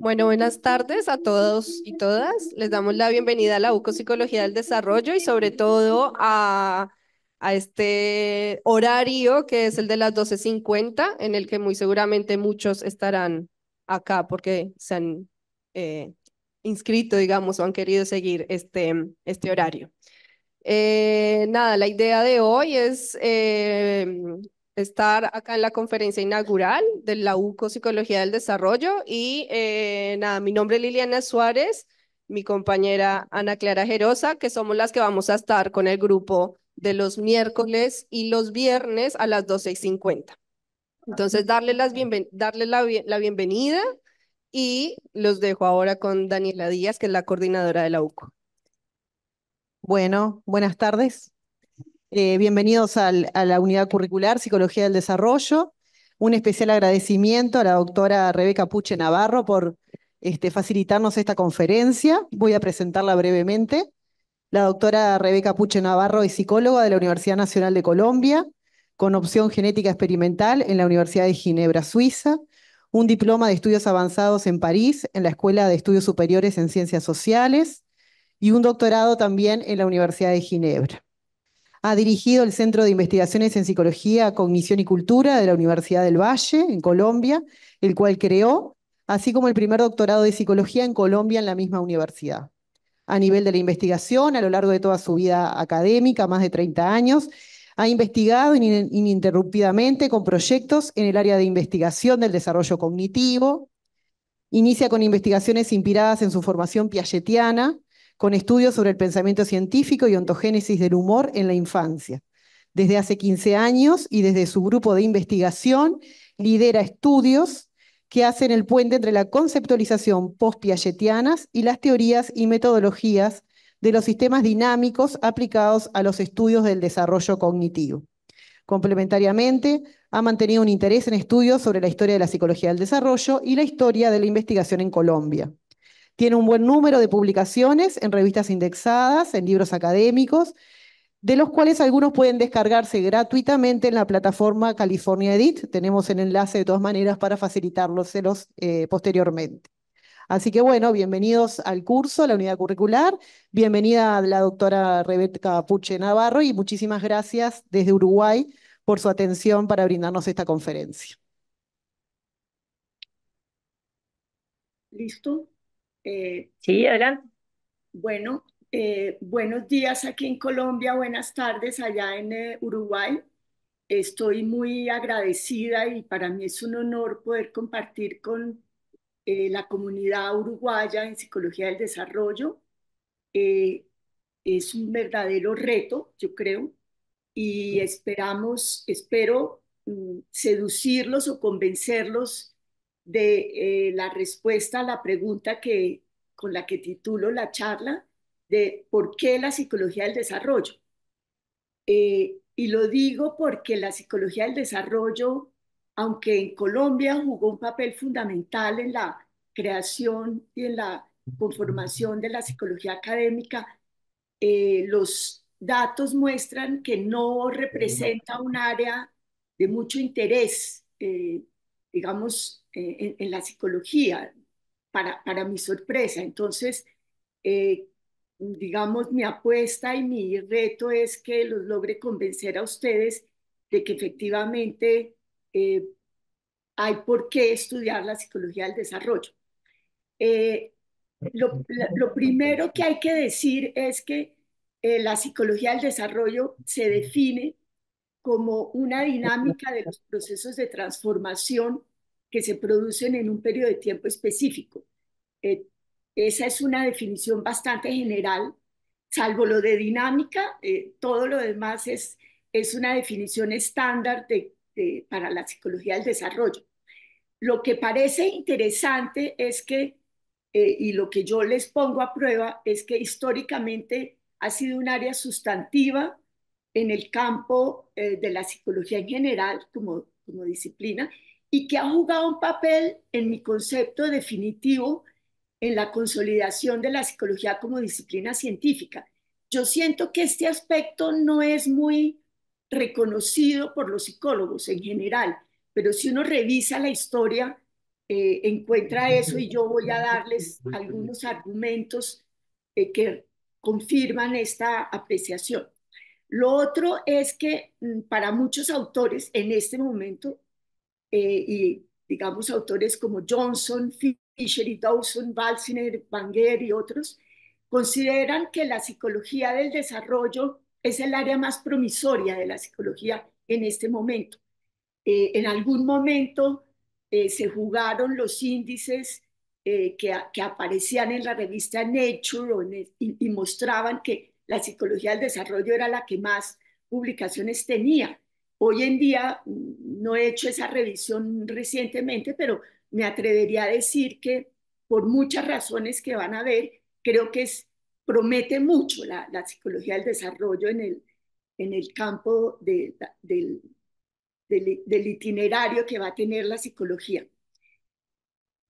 Bueno, buenas tardes a todos y todas. Les damos la bienvenida a la UCO Psicología del Desarrollo y sobre todo a, a este horario que es el de las 12.50, en el que muy seguramente muchos estarán acá porque se han eh, inscrito, digamos, o han querido seguir este, este horario. Eh, nada, la idea de hoy es eh, estar acá en la conferencia inaugural de la UCO Psicología del Desarrollo. Y eh, nada, mi nombre es Liliana Suárez, mi compañera Ana Clara Gerosa, que somos las que vamos a estar con el grupo de los miércoles y los viernes a las 12:50. Entonces, darle, las la, la bienvenida y los dejo ahora con Daniela Díaz, que es la coordinadora de la UCO. Bueno, buenas tardes. Eh, bienvenidos a la unidad curricular Psicología del Desarrollo. Un especial agradecimiento a la doctora Rebeca Puche Navarro por este, facilitarnos esta conferencia. Voy a presentarla brevemente. La doctora Rebeca Puche Navarro es psicóloga de la Universidad Nacional de Colombia, con opción genética experimental en la Universidad de Ginebra, Suiza, un diploma de estudios avanzados en París, en la Escuela de Estudios Superiores en Ciencias Sociales, y un doctorado también en la Universidad de Ginebra. Ha dirigido el Centro de Investigaciones en Psicología, Cognición y Cultura de la Universidad del Valle, en Colombia, el cual creó, así como el primer doctorado de Psicología en Colombia en la misma universidad. A nivel de la investigación, a lo largo de toda su vida académica, más de 30 años, ha investigado ininterrumpidamente con proyectos en el área de investigación del desarrollo cognitivo. Inicia con investigaciones inspiradas en su formación piagetiana, con estudios sobre el pensamiento científico y ontogénesis del humor en la infancia. Desde hace 15 años y desde su grupo de investigación, lidera estudios que hacen el puente entre la conceptualización post-piagetianas y las teorías y metodologías de los sistemas dinámicos aplicados a los estudios del desarrollo cognitivo. Complementariamente, ha mantenido un interés en estudios sobre la historia de la psicología del desarrollo y la historia de la investigación en Colombia. Tiene un buen número de publicaciones en revistas indexadas, en libros académicos, de los cuales algunos pueden descargarse gratuitamente en la plataforma California Edit. Tenemos el enlace de todas maneras para facilitarlos eh, posteriormente. Así que bueno, bienvenidos al curso, a la unidad curricular, bienvenida a la doctora Rebeca Puche Navarro y muchísimas gracias desde Uruguay por su atención para brindarnos esta conferencia. ¿Listo? Eh, sí, adelante. Bueno, eh, buenos días aquí en Colombia, buenas tardes allá en eh, Uruguay. Estoy muy agradecida y para mí es un honor poder compartir con la comunidad uruguaya en Psicología del Desarrollo. es un verdadero reto, yo creo, y esperamos, espero mm, seducirlos o convencerlos de eh, la respuesta a la pregunta que, con la que titulo la charla de por qué la psicología del desarrollo. Eh, y lo digo porque la psicología del desarrollo, aunque en Colombia jugó un papel fundamental en la creación y en la conformación de la psicología académica, eh, los datos muestran que no representa un área de mucho interés digamos, eh, en, la psicología, para, para mi sorpresa. Entonces, eh, digamos, mi apuesta y mi reto es que los logre convencer a ustedes de que efectivamente eh, hay por qué estudiar la psicología del desarrollo. lo, primero que hay que decir es que la psicología del desarrollo se define como una dinámica de los procesos de transformación que se producen en un periodo de tiempo específico. Eh, esa es una definición bastante general, salvo lo de dinámica, eh, todo lo demás es, es una definición estándar para la psicología del desarrollo. Lo que parece interesante es que, eh, y lo que yo les pongo a prueba, es que históricamente ha sido un área sustantiva en el campo eh, de la psicología en general como, como disciplina y que ha jugado un papel en mi concepto definitivo en la consolidación de la psicología como disciplina científica. Yo siento que este aspecto no es muy reconocido por los psicólogos en general, pero si uno revisa la historia, eh, encuentra eso y yo voy a darles algunos argumentos eh, que confirman esta apreciación. Lo otro es que mm, para muchos autores en este momento, eh, y digamos autores como Johnson, Fisher y Dawson, Balsiner, Banger y otros, consideran que la psicología del desarrollo es el área más promisoria de la psicología en este momento. Eh, en algún momento eh, se jugaron los índices que, aparecían en la revista Nature y mostraban que la psicología del desarrollo era la que más publicaciones tenía. Hoy en día mm, no he hecho esa revisión recientemente, pero me atrevería a decir que por muchas razones que van a ver, creo que promete mucho la, psicología del desarrollo en el, campo del, itinerario que va a tener la psicología.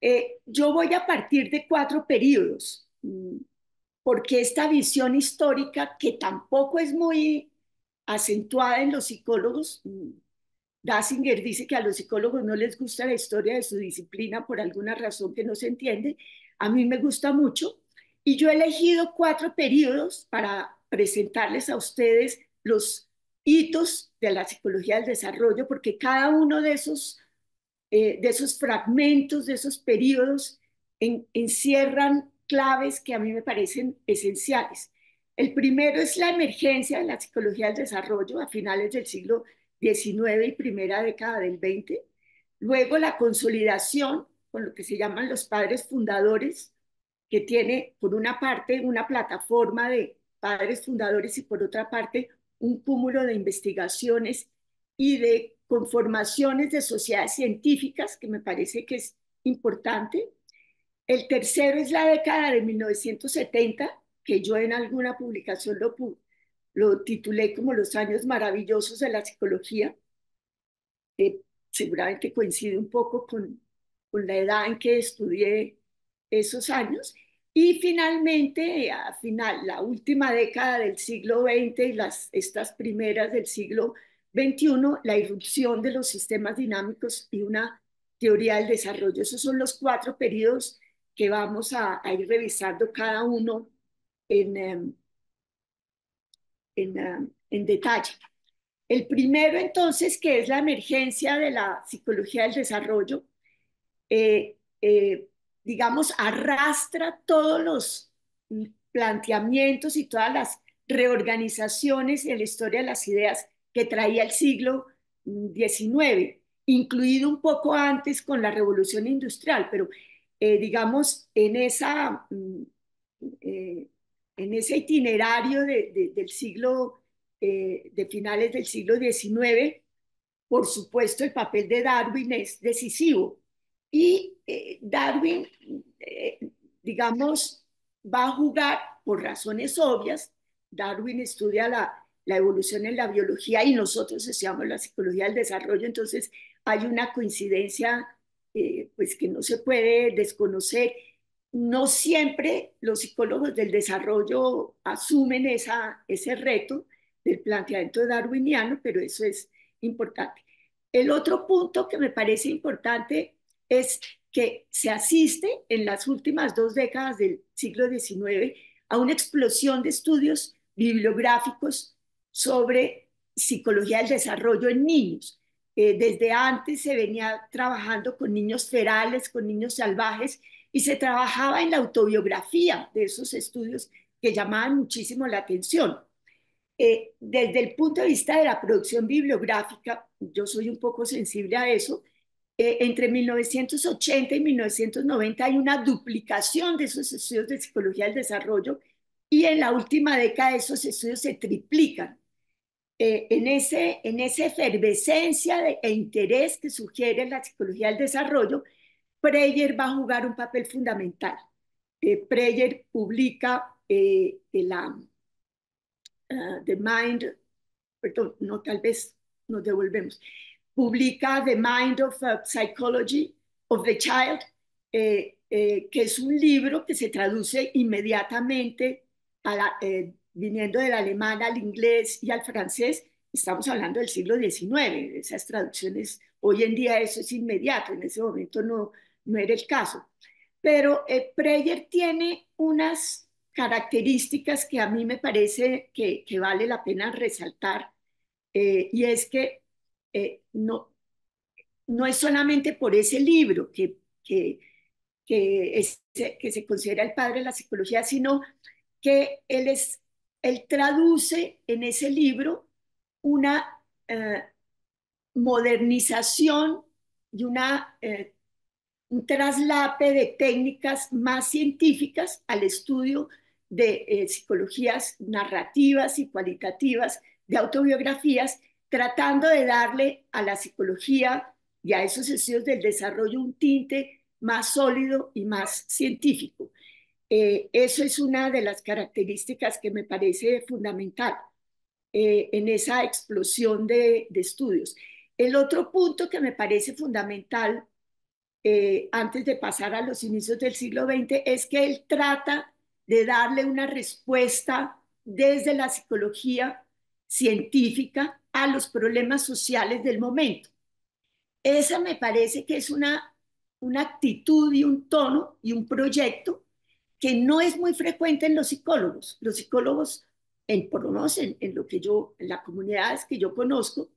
Eh, yo voy a partir de cuatro periodos. Mm, porque esta visión histórica, que tampoco es muy acentuada en los psicólogos, Dassinger mm, dice que a los psicólogos no les gusta la historia de su disciplina por alguna razón que no se entiende, a mí me gusta mucho, y yo he elegido cuatro periodos para presentarles a ustedes los hitos de la psicología del desarrollo, porque cada uno de esos, eh, de esos fragmentos, de esos periodos, encierran claves que a mí me parecen esenciales. El primero es la emergencia de la psicología del desarrollo a finales del siglo XIX y primera década del XX. Luego la consolidación con lo que se llaman los padres fundadores, que tiene por una parte una plataforma de padres fundadores y por otra parte un cúmulo de investigaciones y de conformaciones de sociedades científicas, que me parece que es importante. El tercero es la década de 1970, que yo en alguna publicación lo, titulé como los años maravillosos de la psicología. que eh, seguramente coincide un poco con, con la edad en que estudié esos años. Y finalmente, a final, la última década del siglo XX y las, estas primeras del siglo XXI, la irrupción de los sistemas dinámicos y una teoría del desarrollo. Esos son los cuatro periodos que vamos a, ir revisando cada uno en, em, em, en, detalle. El primero entonces, que es la emergencia de la psicología del desarrollo, eh, eh, digamos, arrastra todos los planteamientos y todas las reorganizaciones en la historia de las ideas que traía el siglo XIX, incluido un poco antes con la revolución industrial, pero eh, digamos, en, esa, mm, eh, en ese itinerario de, del siglo, eh, de finales del siglo XIX, por supuesto, el papel de Darwin es decisivo. Y Darwin, digamos, va a jugar, por razones obvias, Darwin estudia la, la evolución en la biología y nosotros estudiamos la psicología del desarrollo, entonces hay una coincidencia pues que no se puede desconocer. No siempre los psicólogos del desarrollo asumen ese reto del planteamiento darwiniano, pero eso es importante. El otro punto que me parece importante es que se asiste en las últimas dos décadas del siglo XIX a una explosión de estudios bibliográficos sobre psicología del desarrollo en niños. Eh, desde antes se venía trabajando con niños ferales, con niños salvajes, y se trabajaba en la autobiografía de esos estudios que llamaban muchísimo la atención. Eh, desde el punto de vista de la producción bibliográfica, yo soy un poco sensible a eso, eh, entre 1980 y 1990 hay una duplicación de esos estudios de psicología del desarrollo y en la última década esos estudios se triplican. Eh, en, ese, en esa efervescencia de, e interés que sugiere la psicología del desarrollo, Preyer va a jugar un papel fundamental. Preyer publica eh, ah, The Mind, perdón, no, tal vez nos devolvemos, publica The Mind of uh, Psychology of the Child, eh, que es un libro que se traduce inmediatamente a la, viniendo del alemán al inglés y al francés, estamos hablando del siglo XIX, esas traducciones, hoy en día eso es inmediato, en ese momento no, no era el caso. Pero eh, Preyer tiene unas características que a mí me parece que, vale la pena resaltar, eh, y es que eh, no, no es solamente por ese libro que, que, que, que se considera el padre de la psicología, sino que él es él traduce en ese libro una eh, modernización y eh, un traslape de técnicas más científicas al estudio de eh, psicologías narrativas y cualitativas de autobiografías, tratando de darle a la psicología y a esos estudios del desarrollo un tinte más sólido y más científico. Eh, eso es una de las características que me parece fundamental eh, en esa explosión de, estudios. El otro punto que me parece fundamental eh, antes de pasar a los inicios del siglo XX es que él trata de darle una respuesta desde la psicología científica a los problemas sociales del momento. Esa me parece que es una, una actitud y un tono y un proyecto que no es muy frecuente en los psicólogos. Los psicólogos, en, por lo menos en, lo que yo, en las comunidades que yo conozco,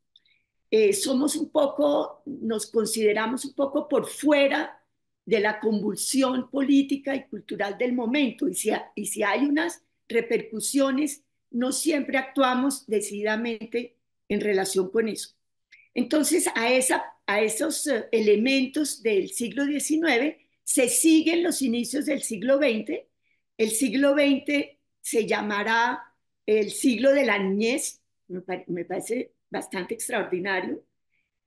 eh, somos un poco, nos consideramos un poco por fuera de la convulsión política y cultural del momento. Y si, y si hay unas repercusiones, no siempre actuamos decididamente en relación con eso. Entonces, a, esa, a esos eh, elementos del siglo XIX se siguen los inicios del siglo XX. El siglo XX se llamará el siglo de la niñez, me, parece bastante extraordinario,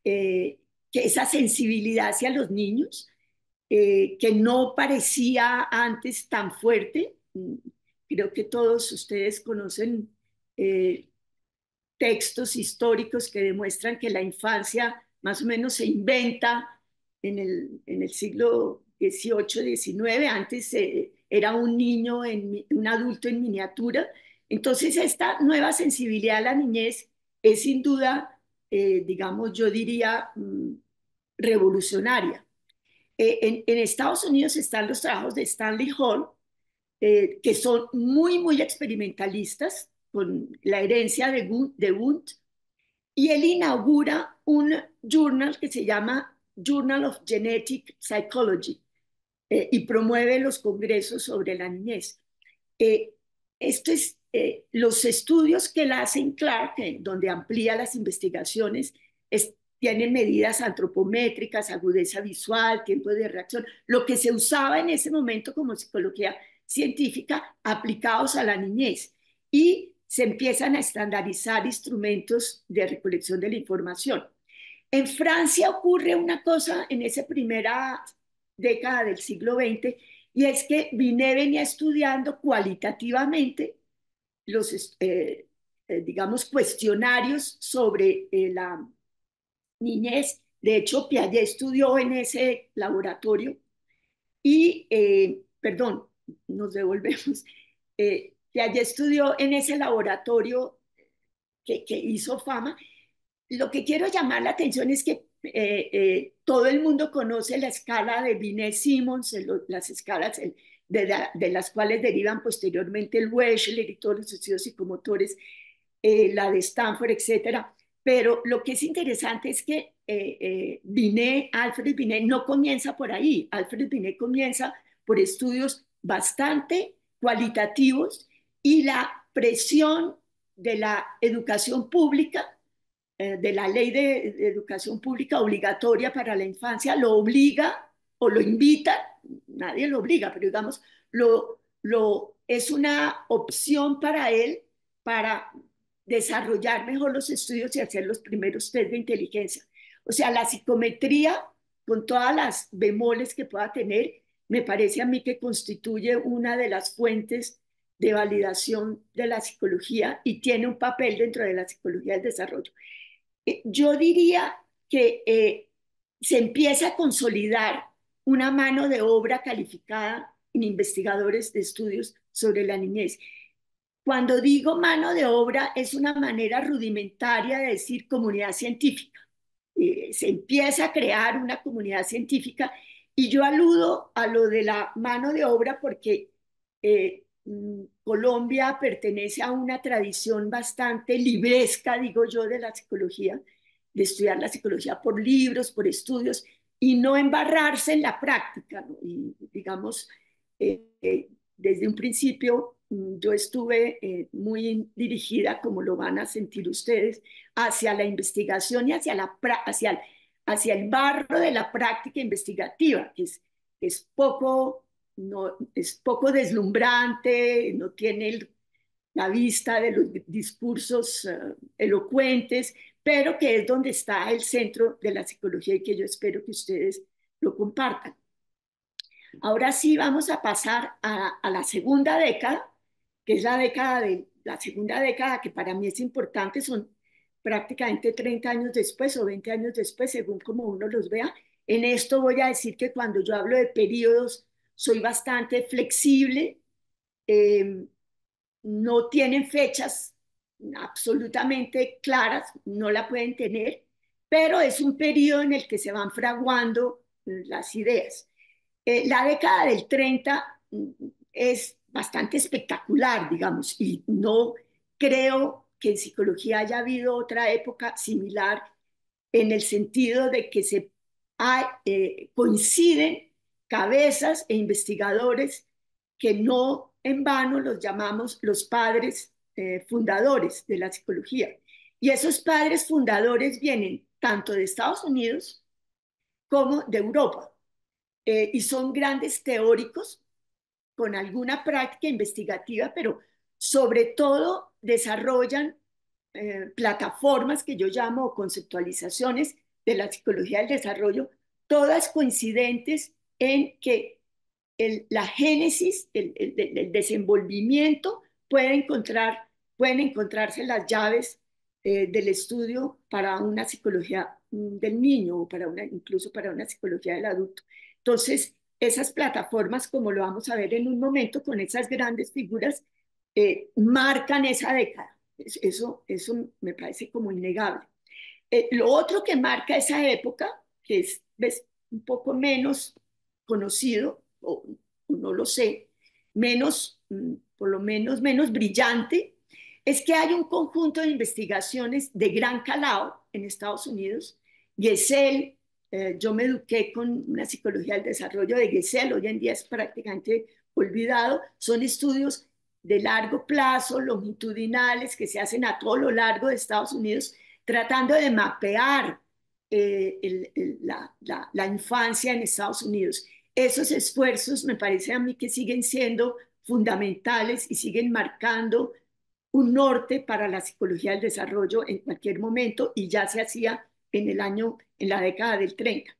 eh, que esa sensibilidad hacia los niños, eh, que no parecía antes tan fuerte. Creo que todos ustedes conocen eh, textos históricos que demuestran que la infancia más o menos se inventa en el, en el 18, 19, antes eh, era un niño, en, un adulto en miniatura. Entonces, esta nueva sensibilidad a la niñez es sin duda, eh, digamos, yo diría, mm, revolucionaria. Eh, en, Estados Unidos están los trabajos de Stanley Hall, que son muy, muy experimentalistas, con la herencia de, de Wundt, y él inaugura un journal que se llama Journal of Genetic Psychology, eh, y promueve los congresos sobre la niñez. Eh, eh, los estudios que la hacen Clark, donde amplía las investigaciones, tienen medidas antropométricas, agudeza visual, tiempo de reacción, lo que se usaba en ese momento como psicología científica aplicados a la niñez. Y se empiezan a estandarizar instrumentos de recolección de la información. En Francia ocurre una cosa en esa primera década del siglo XX, y es que Vine venía estudiando cualitativamente los, eh, eh, digamos, cuestionarios sobre eh, la niñez. De hecho, Piaget estudió en ese laboratorio y, perdón, nos devolvemos, Piaget estudió en ese laboratorio que hizo fama. Lo que quiero llamar la atención es que eh, eh, todo el mundo conoce la escala de Binet-Simmons, las escalas de, las cuales derivan posteriormente el Wechsler y todos los estudios psicomotores, eh, la de Stanford, etcétera. Pero lo que es interesante es que Binet, Alfred Binet no comienza por ahí. Alfred Binet comienza por estudios bastante cualitativos y la presión de la educación pública eh, de la ley de, educación pública obligatoria para la infancia lo obliga o lo invita, nadie lo obliga, pero digamos, lo, es una opción para él para desarrollar mejor los estudios y hacer los primeros test de inteligencia. O sea, la psicometría, con todas las bemoles que pueda tener, me parece a mí que constituye una de las fuentes de validación de la psicología y tiene un papel dentro de la psicología del desarrollo. Eh, yo diría que eh, se empieza a consolidar una mano de obra calificada en investigadores de estudios sobre la niñez. Cuando digo mano de obra, es una manera rudimentaria de decir comunidad científica. Eh, se empieza a crear una comunidad científica y yo aludo a lo de la mano de obra porque Mm, Colombia pertenece a una tradición bastante libresca, digo yo, de la psicología, de estudiar la psicología por libros, por estudios, y no embarrarse en la práctica. Y digamos, eh, eh, desde un principio mm, yo estuve eh, muy dirigida, como lo van a sentir ustedes, hacia la investigación y hacia, la, hacia, el, barro de la práctica investigativa, que es, es poco no, es poco deslumbrante, no tiene la vista de los discursos eh, elocuentes, pero que es donde está el centro de la psicología y que yo espero que ustedes lo compartan. Ahora sí vamos a pasar a, a la segunda década, que es la década de la segunda década que para mí es importante, son prácticamente 30 años después o 20 años después, según como uno los vea. En esto voy a decir que cuando yo hablo de periodos soy bastante flexible, em, no tienen fechas absolutamente claras, no la pueden tener, pero es un periodo en el que se van fraguando las ideas. Eh, la década del 30 mm, es bastante espectacular, digamos, y no creo que en psicología haya habido otra época similar en el sentido de que se eh, coinciden cabezas e investigadores que no en vano los llamamos los padres eh, fundadores de la psicología. Y esos padres fundadores vienen tanto de Estados Unidos como de Europa. Eh, y son grandes teóricos con alguna práctica investigativa, pero sobre todo desarrollan eh, plataformas que yo llamo conceptualizaciones de la psicología del desarrollo, todas coincidentes en que la génesis, el, desenvolvimiento, puede encontrar, pueden encontrarse las llaves eh, del estudio para una psicología mm, del niño o para una, incluso para una psicología del adulto. Entonces, esas plataformas, como lo vamos a ver en un momento, con esas grandes figuras, eh, marcan esa década. Eso, eso me parece como innegable. Eh, lo otro que marca esa época, que es un poco menos conocido, o, no lo sé, menos, mm, por lo menos menos brillante, es que hay un conjunto de investigaciones de gran calado en Estados Unidos. Gesell, eh, yo me eduqué con una psicología del desarrollo de Gesell, hoy en día es prácticamente olvidado, son estudios de largo plazo, longitudinales, que se hacen a todo lo largo de Estados Unidos, tratando de mapear eh, la infancia en Estados Unidos esos esfuerzos me parece a mí que siguen siendo fundamentales y siguen marcando un norte para la psicología del desarrollo en cualquier momento y ya se hacía en el año, en la década del 30.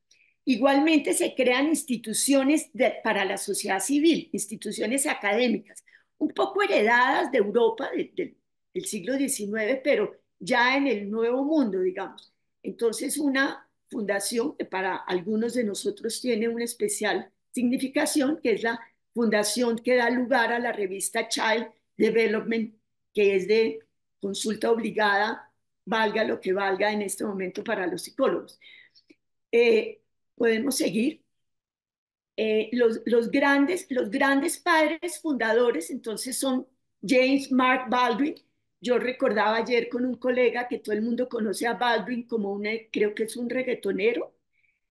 Igualmente se crean instituciones para la sociedad civil, instituciones académicas, un poco heredadas de Europa del siglo XIX, pero ya en el nuevo mundo, digamos. Entonces, una fundación que para algunos de nosotros tiene una especial significación, que es la fundación que da lugar a la revista Child Development, que es de consulta obligada, valga lo que valga en este momento para los psicólogos. Eh, podemos seguir. Eh, los, grandes, los grandes padres fundadores entonces son James Mark Baldwin, yo recordaba ayer con un colega que todo el mundo conoce a Baldwin como una, creo que es un reggaetonero.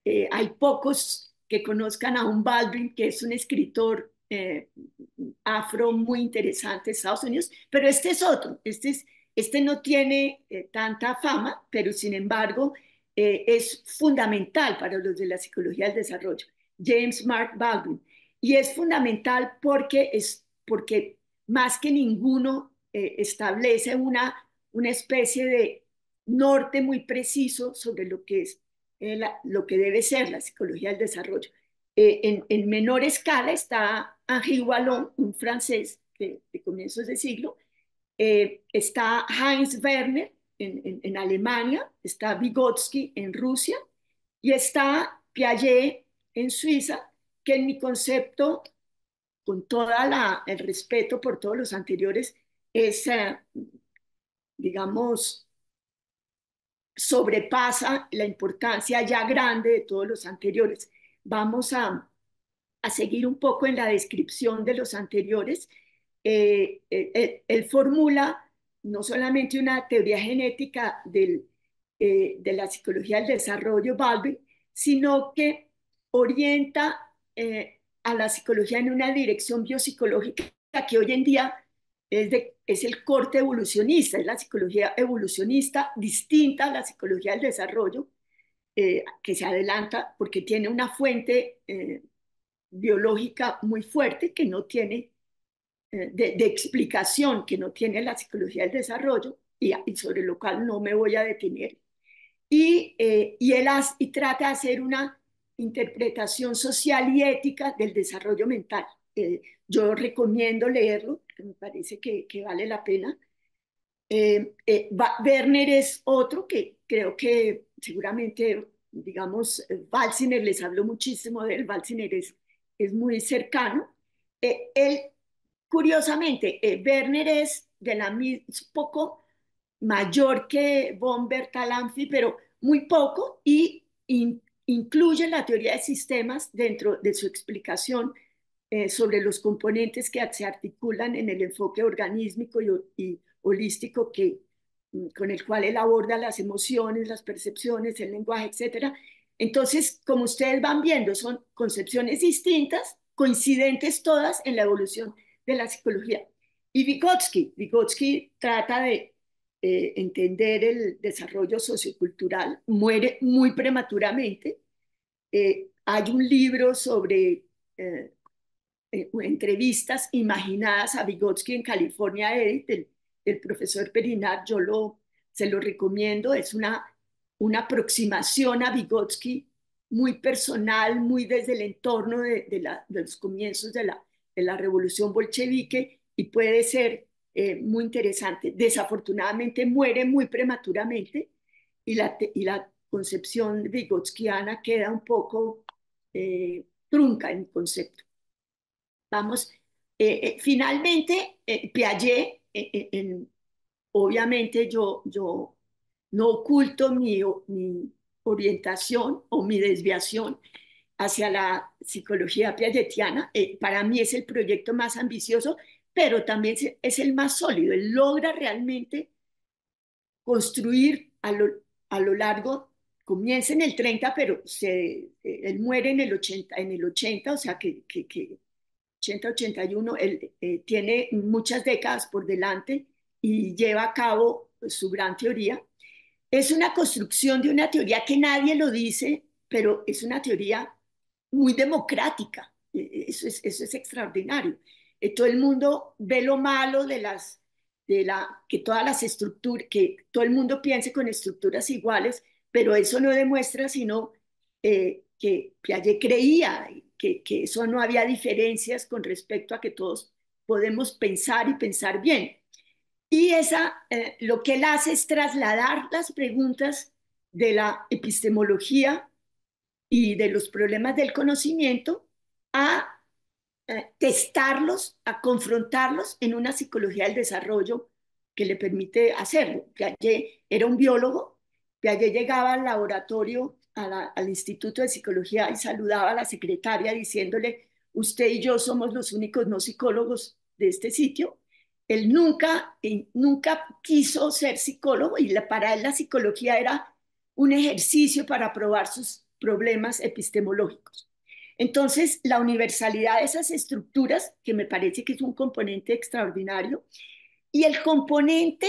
Eh, hay pocos que conozcan a un Baldwin, que es un escritor eh, afro muy interesante de Estados Unidos, pero este es otro, este, es, este no tiene eh, tanta fama, pero sin embargo es fundamental para los de la psicología del desarrollo, James Mark Baldwin. Y es fundamental porque, es, porque más que ninguno eh, establece una, una especie de norte muy preciso sobre lo que es eh, lo que debe ser la psicología del desarrollo. Eh, en, menor escala está Henri Wallon, un francés de, comienzos de siglo, está Heinz Werner en, Alemania, está Vygotsky en Rusia y está Piaget en Suiza, que en mi concepto, con todo el respeto por todos los anteriores, esa, digamos, sobrepasa la importancia ya grande de todos los anteriores. Vamos a, seguir un poco en la descripción de los anteriores. Eh, eh, eh él, formula no solamente una teoría genética eh, de la psicología del desarrollo, Balvin, sino que orienta a la psicología en una dirección biopsicológica que hoy en día es, el corte evolucionista, es la psicología evolucionista distinta a la psicología del desarrollo, eh, que se adelanta porque tiene una fuente eh, biológica muy fuerte que no tiene, eh, de, explicación que no tiene la psicología del desarrollo y, sobre lo cual no me voy a detener. Y, y él y trata de hacer una interpretación social y ética del desarrollo mental. Eh, yo recomiendo leerlo, me parece que, vale la pena. Eh, eh, Werner es otro que creo que seguramente, digamos, Walsiner, les habló muchísimo de él, Walsiner es, es muy cercano. él, curiosamente, Werner es de la es poco mayor que Bomber, Bertalanffy, pero muy poco, y incluye la teoría de sistemas dentro de su explicación eh, sobre los componentes que se articulan en el enfoque organísmico y, holístico que, mm, con el cual él aborda las emociones, las percepciones, el lenguaje, etc. Entonces, como ustedes van viendo, son concepciones distintas, coincidentes todas en la evolución de la psicología. Y Vygotsky, Vygotsky trata de eh, entender el desarrollo sociocultural, muere muy prematuramente. Eh, hay un libro sobre eh, entrevistas imaginadas a Vygotsky en California Edit, el, profesor Perinat yo lo, se lo recomiendo, es una, una aproximación a Vygotsky muy personal, muy desde el entorno de, de, los comienzos de la, la revolución bolchevique y puede ser eh, muy interesante. Desafortunadamente muere muy prematuramente y la, y la concepción vigotskiana queda un poco eh, trunca en concepto. Vamos, eh, eh, finalmente, eh, Piaget, obviamente yo, yo no oculto mi, orientación o mi desviación hacia la psicología piagetiana. para mí es el proyecto más ambicioso, pero también es el más sólido. Él logra realmente construir a lo, largo, comienza en el 30, pero se, él muere en el 80, en el 80 o sea que 80-81, él eh, tiene muchas décadas por delante y lleva a cabo su gran teoría. Es una construcción de una teoría que nadie lo dice, pero es una teoría muy democrática. E, e, eso es, eso es extraordinario. Eh, todo el mundo ve lo malo de las, de la, que todas las estructuras, que todo el mundo piense con estructuras iguales, pero eso no demuestra sino eh, que Piaget creía que, eso no había diferencias con respecto a que todos podemos pensar y pensar bien. Y esa, eh, lo que él hace es trasladar las preguntas de la epistemología y de los problemas del conocimiento a eh, testarlos, a confrontarlos en una psicología del desarrollo que le permite hacerlo. Piaget era un biólogo, Piaget llegaba al laboratorio al Instituto de Psicología y saludaba a la secretaria diciéndole, usted y yo somos los únicos no psicólogos de este sitio. Él nunca, nunca quiso ser psicólogo y para él la psicología era un ejercicio para probar sus problemas epistemológicos. Entonces, la universalidad de esas estructuras, que me parece que es un componente extraordinario, y el componente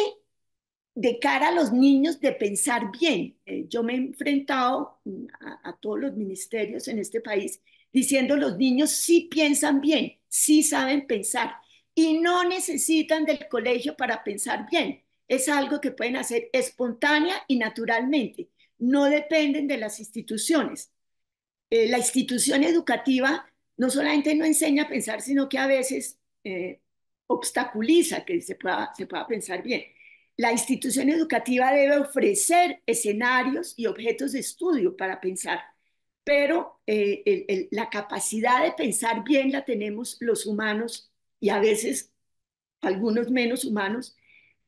de cara a los niños de pensar bien. Eh, yo me he enfrentado mm, a, todos los ministerios en este país diciendo los niños sí piensan bien, sí saben pensar y no necesitan del colegio para pensar bien. Es algo que pueden hacer espontánea y naturalmente. No dependen de las instituciones. Eh, la institución educativa no solamente no enseña a pensar, sino que a veces eh, obstaculiza que se pueda, se pueda pensar bien. La institución educativa debe ofrecer escenarios y objetos de estudio para pensar, pero eh, la capacidad de pensar bien la tenemos los humanos y a veces algunos menos humanos,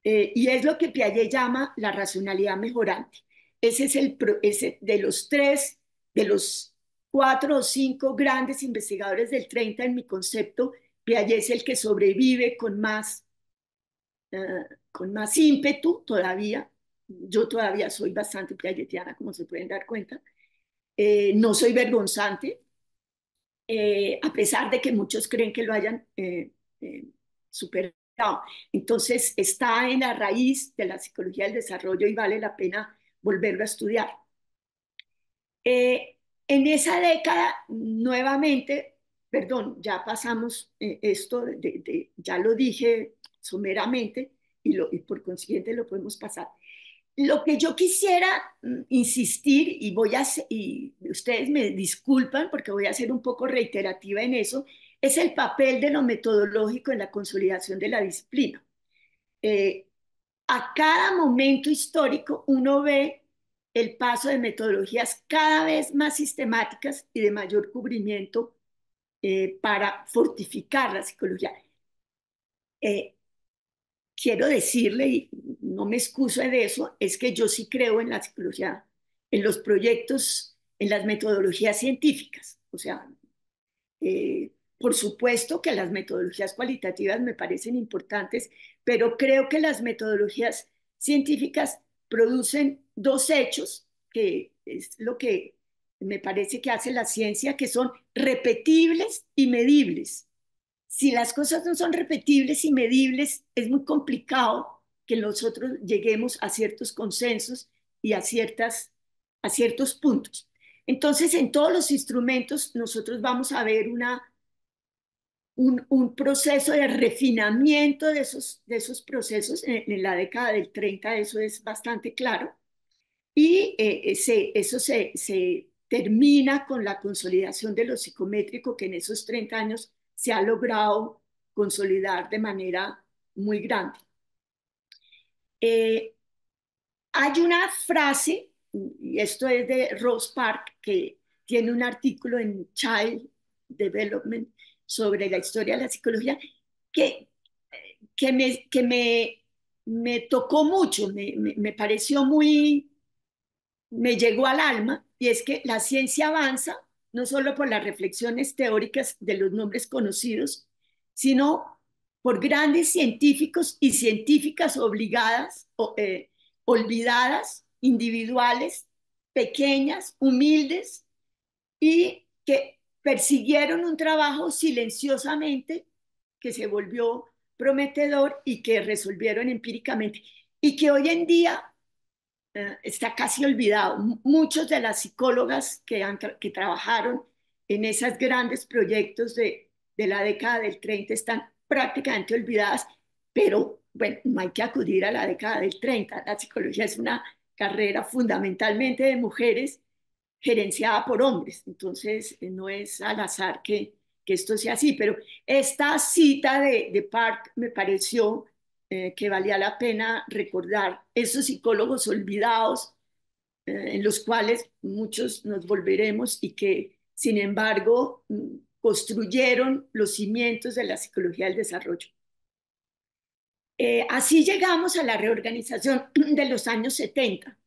eh, y es lo que Piaget llama la racionalidad mejorante. Ese es el de los tres, de los cuatro o cinco grandes investigadores del 30 en mi concepto, Piaget es el que sobrevive con más eh, con más ímpetu todavía. Yo todavía soy bastante piagetiana, como se pueden dar cuenta. Eh, no soy vergonzante, eh, a pesar de que muchos creen que lo hayan eh, superado. Entonces está en la raíz de la psicología del desarrollo y vale la pena volverlo a estudiar. en esa década, nuevamente, perdón, ya pasamos esto, de, ya lo dije someramente, y, por consiguiente lo podemos pasar. Lo que yo quisiera mm, insistir, y, voy a, y ustedes me disculpan porque voy a ser un poco reiterativa en eso, es el papel de lo metodológico en la consolidación de la disciplina. Eh, a cada momento histórico uno ve el paso de metodologías cada vez más sistemáticas y de mayor cubrimiento eh, para fortificar la psicología. Eh, quiero decirle, y no me excuso de eso, es que yo sí creo en la psicología, en los proyectos, en las metodologías científicas. O sea, eh, por supuesto que las metodologías cualitativas me parecen importantes, pero creo que las metodologías científicas producen dos hechos, que es lo que me parece que hace la ciencia, que son repetibles y medibles si las cosas no son repetibles y medibles, es muy complicado que nosotros lleguemos a ciertos consensos y a, ciertas, a ciertos puntos. Entonces, en todos los instrumentos nosotros vamos a ver una, un, proceso de refinamiento de esos, de esos procesos. En, la década del 30 eso es bastante claro. Y eh, eh, eso se, se termina con la consolidación de lo psicométrico que en esos 30 años se ha logrado consolidar de manera muy grande. Eh, hay una frase, y esto es de Rose Park, que tiene un artículo en Child Development sobre la historia de la psicología, que, que, me, que me, tocó mucho, me pareció muy, me llegó al alma, y es que la ciencia avanza no solo por las reflexiones teóricas de los nombres conocidos, sino por grandes científicos y científicas obligadas, eh, olvidadas, individuales, pequeñas, humildes, y que persiguieron un trabajo silenciosamente que se volvió prometedor y que resolvieron empíricamente. Y que hoy en día está casi olvidado. Muchos de las psicólogas que, que trabajaron en esos grandes proyectos de, la década del 30 están prácticamente olvidadas, pero bueno, no hay que acudir a la década del 30. La psicología es una carrera fundamentalmente de mujeres gerenciada por hombres, entonces eh, no es al azar que, que esto sea así, pero esta cita de, de Park me pareció eh, que valía la pena recordar esos psicólogos olvidados eh, en los cuales muchos nos volveremos y que, sin embargo, mm, construyeron los cimientos de la psicología del desarrollo. Eh, así llegamos a la reorganización de los años 70,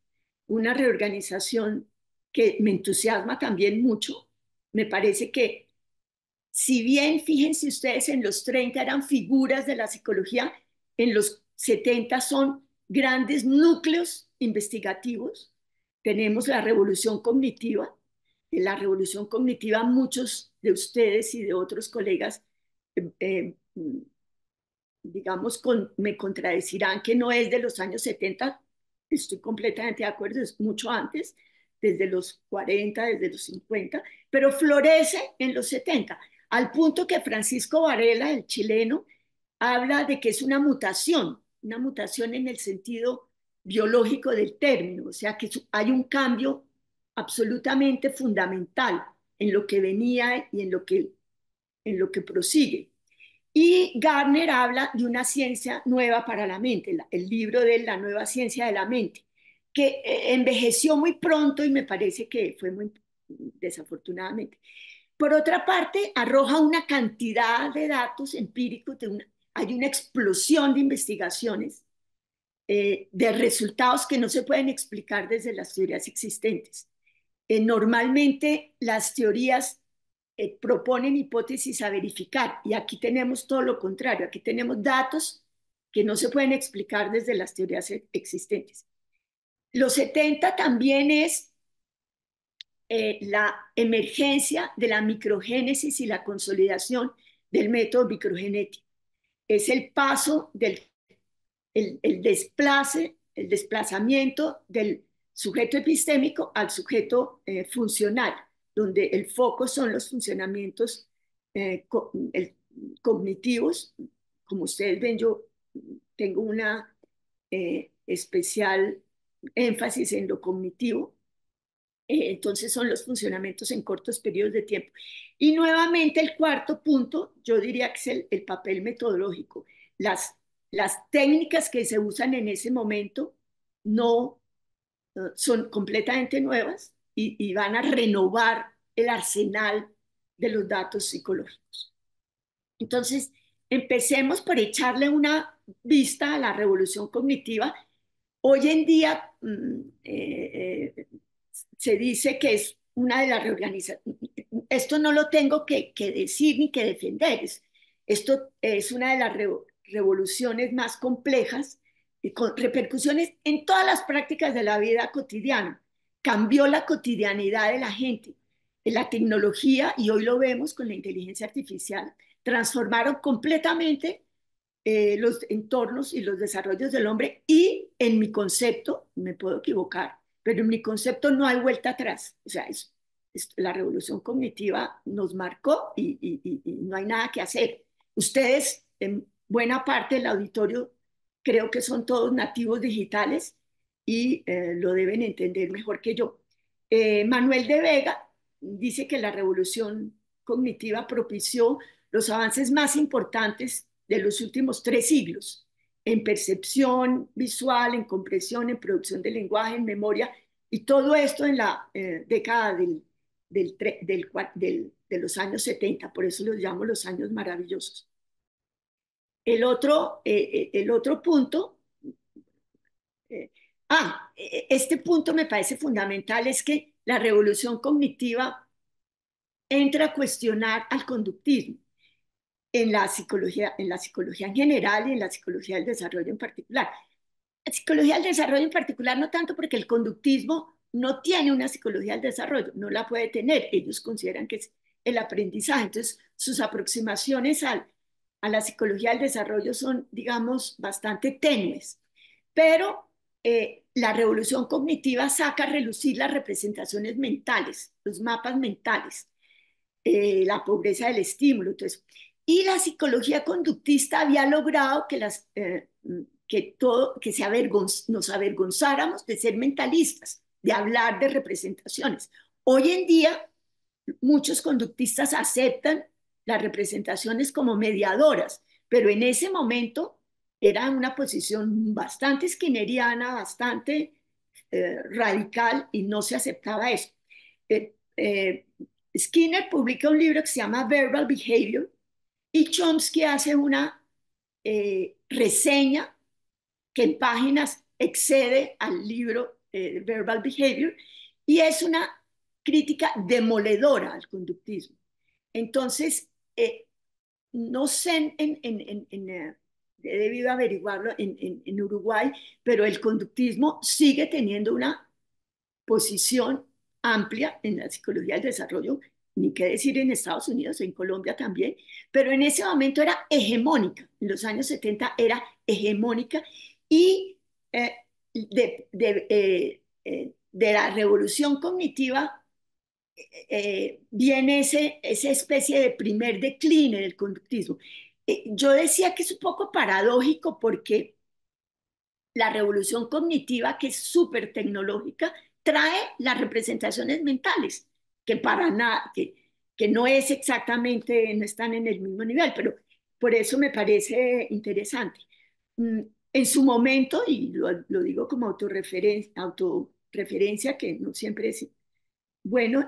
una reorganización que me entusiasma también mucho. Me parece que, si bien, fíjense ustedes, en los 30 eran figuras de la psicología, en los 70 son grandes núcleos investigativos. Tenemos la revolución cognitiva. En la revolución cognitiva muchos de ustedes y de otros colegas, em, em, digamos, me contradecirán que no es de los años 70. Estoy completamente de acuerdo, es mucho antes, desde los 40, desde los 50, pero florece en los 70, al punto que Francisco Varela, el chileno, habla de que es una mutación, una mutación en el sentido biológico del término, o sea que hay un cambio absolutamente fundamental en lo que venía y en lo que, en lo que prosigue. Y Garner habla de una ciencia nueva para la mente, el libro de la nueva ciencia de la mente, que eh, envejeció muy pronto y me parece que fue muy desafortunadamente. Por otra parte, arroja una cantidad de datos empíricos de una, hay una explosión de investigaciones, eh, de resultados que no se pueden explicar desde las teorías existentes. Eh, normalmente las teorías eh, proponen hipótesis a verificar y aquí tenemos todo lo contrario, aquí tenemos datos que no se pueden explicar desde las teorías e-, existentes. Los 70 también es la emergencia de la microgénesis y la consolidación del método microgenético es el paso del el, el desplazamiento del sujeto epistémico al sujeto eh, funcional, donde el foco son los funcionamientos eh, cognitivos. Como ustedes ven, yo tengo una eh, especial énfasis en lo cognitivo, eh, entonces son los funcionamientos en cortos periodos de tiempo. Y nuevamente el cuarto punto, yo diría que es el, papel metodológico. Las, las técnicas que se usan en ese momento no eh, son completamente nuevas y, van a renovar el arsenal de los datos psicológicos. Entonces, empecemos por echarle una vista a la revolución cognitiva. Hoy en día, mm, eh, se dice que es una de las reorganizaciones, esto no lo tengo que, decir ni que defender, esto es una de las revoluciones más complejas y con repercusiones en todas las prácticas de la vida cotidiana. Cambió la cotidianidad de la gente, la tecnología, y hoy lo vemos con la inteligencia artificial, transformaron completamente eh, los entornos y los desarrollos del hombre y en mi concepto, me puedo equivocar, pero en mi concepto no hay vuelta atrás. O sea, la revolución cognitiva nos marcó y, no hay nada que hacer. Ustedes, en buena parte del auditorio, creo que son todos nativos digitales y eh, lo deben entender mejor que yo. Eh, Manuel de Vega dice que la revolución cognitiva propició los avances más importantes de los últimos tres siglos en percepción visual, en compresión, en producción de lenguaje, en memoria, y todo esto en la eh, década del, del, de los años 70, por eso los llamo los años maravillosos. El otro, eh, eh, el otro punto, ah, e, e, este punto me parece fundamental, es que la revolución cognitiva entra a cuestionar al conductismo en la psicología, en la psicología en general y en la psicología del desarrollo en particular. La psicología del desarrollo en particular no tanto porque el conductismo no tiene una psicología del desarrollo, no la puede tener. Ellos consideran que es el aprendizaje. Entonces, sus aproximaciones al, a la psicología del desarrollo son, digamos, bastante tenues. Pero eh, la revolución cognitiva saca a relucir las representaciones mentales, los mapas mentales, eh, la pobreza del estímulo. Entonces, y la psicología conductista había logrado que, las, eh, que, todo, que nos avergonzáramos de ser mentalistas, de hablar de representaciones. Hoy en día, muchos conductistas aceptan las representaciones como mediadoras, pero en ese momento era una posición bastante skinneriana, bastante eh, radical y no se aceptaba eso. Eh, Skinner publica un libro que se llama Verbal Behavior, y Chomsky hace una eh, reseña que en páginas excede al libro eh, Verbal Behavior y es una crítica demoledora al conductismo. Entonces, eh, no sé, en, en, he debido averiguarlo en Uruguay, pero el conductismo sigue teniendo una posición amplia en la psicología del desarrollo ni qué decir en Estados Unidos, en Colombia también, pero en ese momento era hegemónica, en los años 70 era hegemónica y eh, eh, eh, de, la revolución cognitiva viene ese, esa especie de primer decline del conductismo. yo decía que es un poco paradójico porque la revolución cognitiva, que es súper tecnológica, trae las representaciones mentales que para nada, que, que no es exactamente, no están en el mismo nivel, pero por eso me parece interesante. Mm, en su momento, y lo, digo como autorreferencia, autorreferencia, que no siempre es bueno,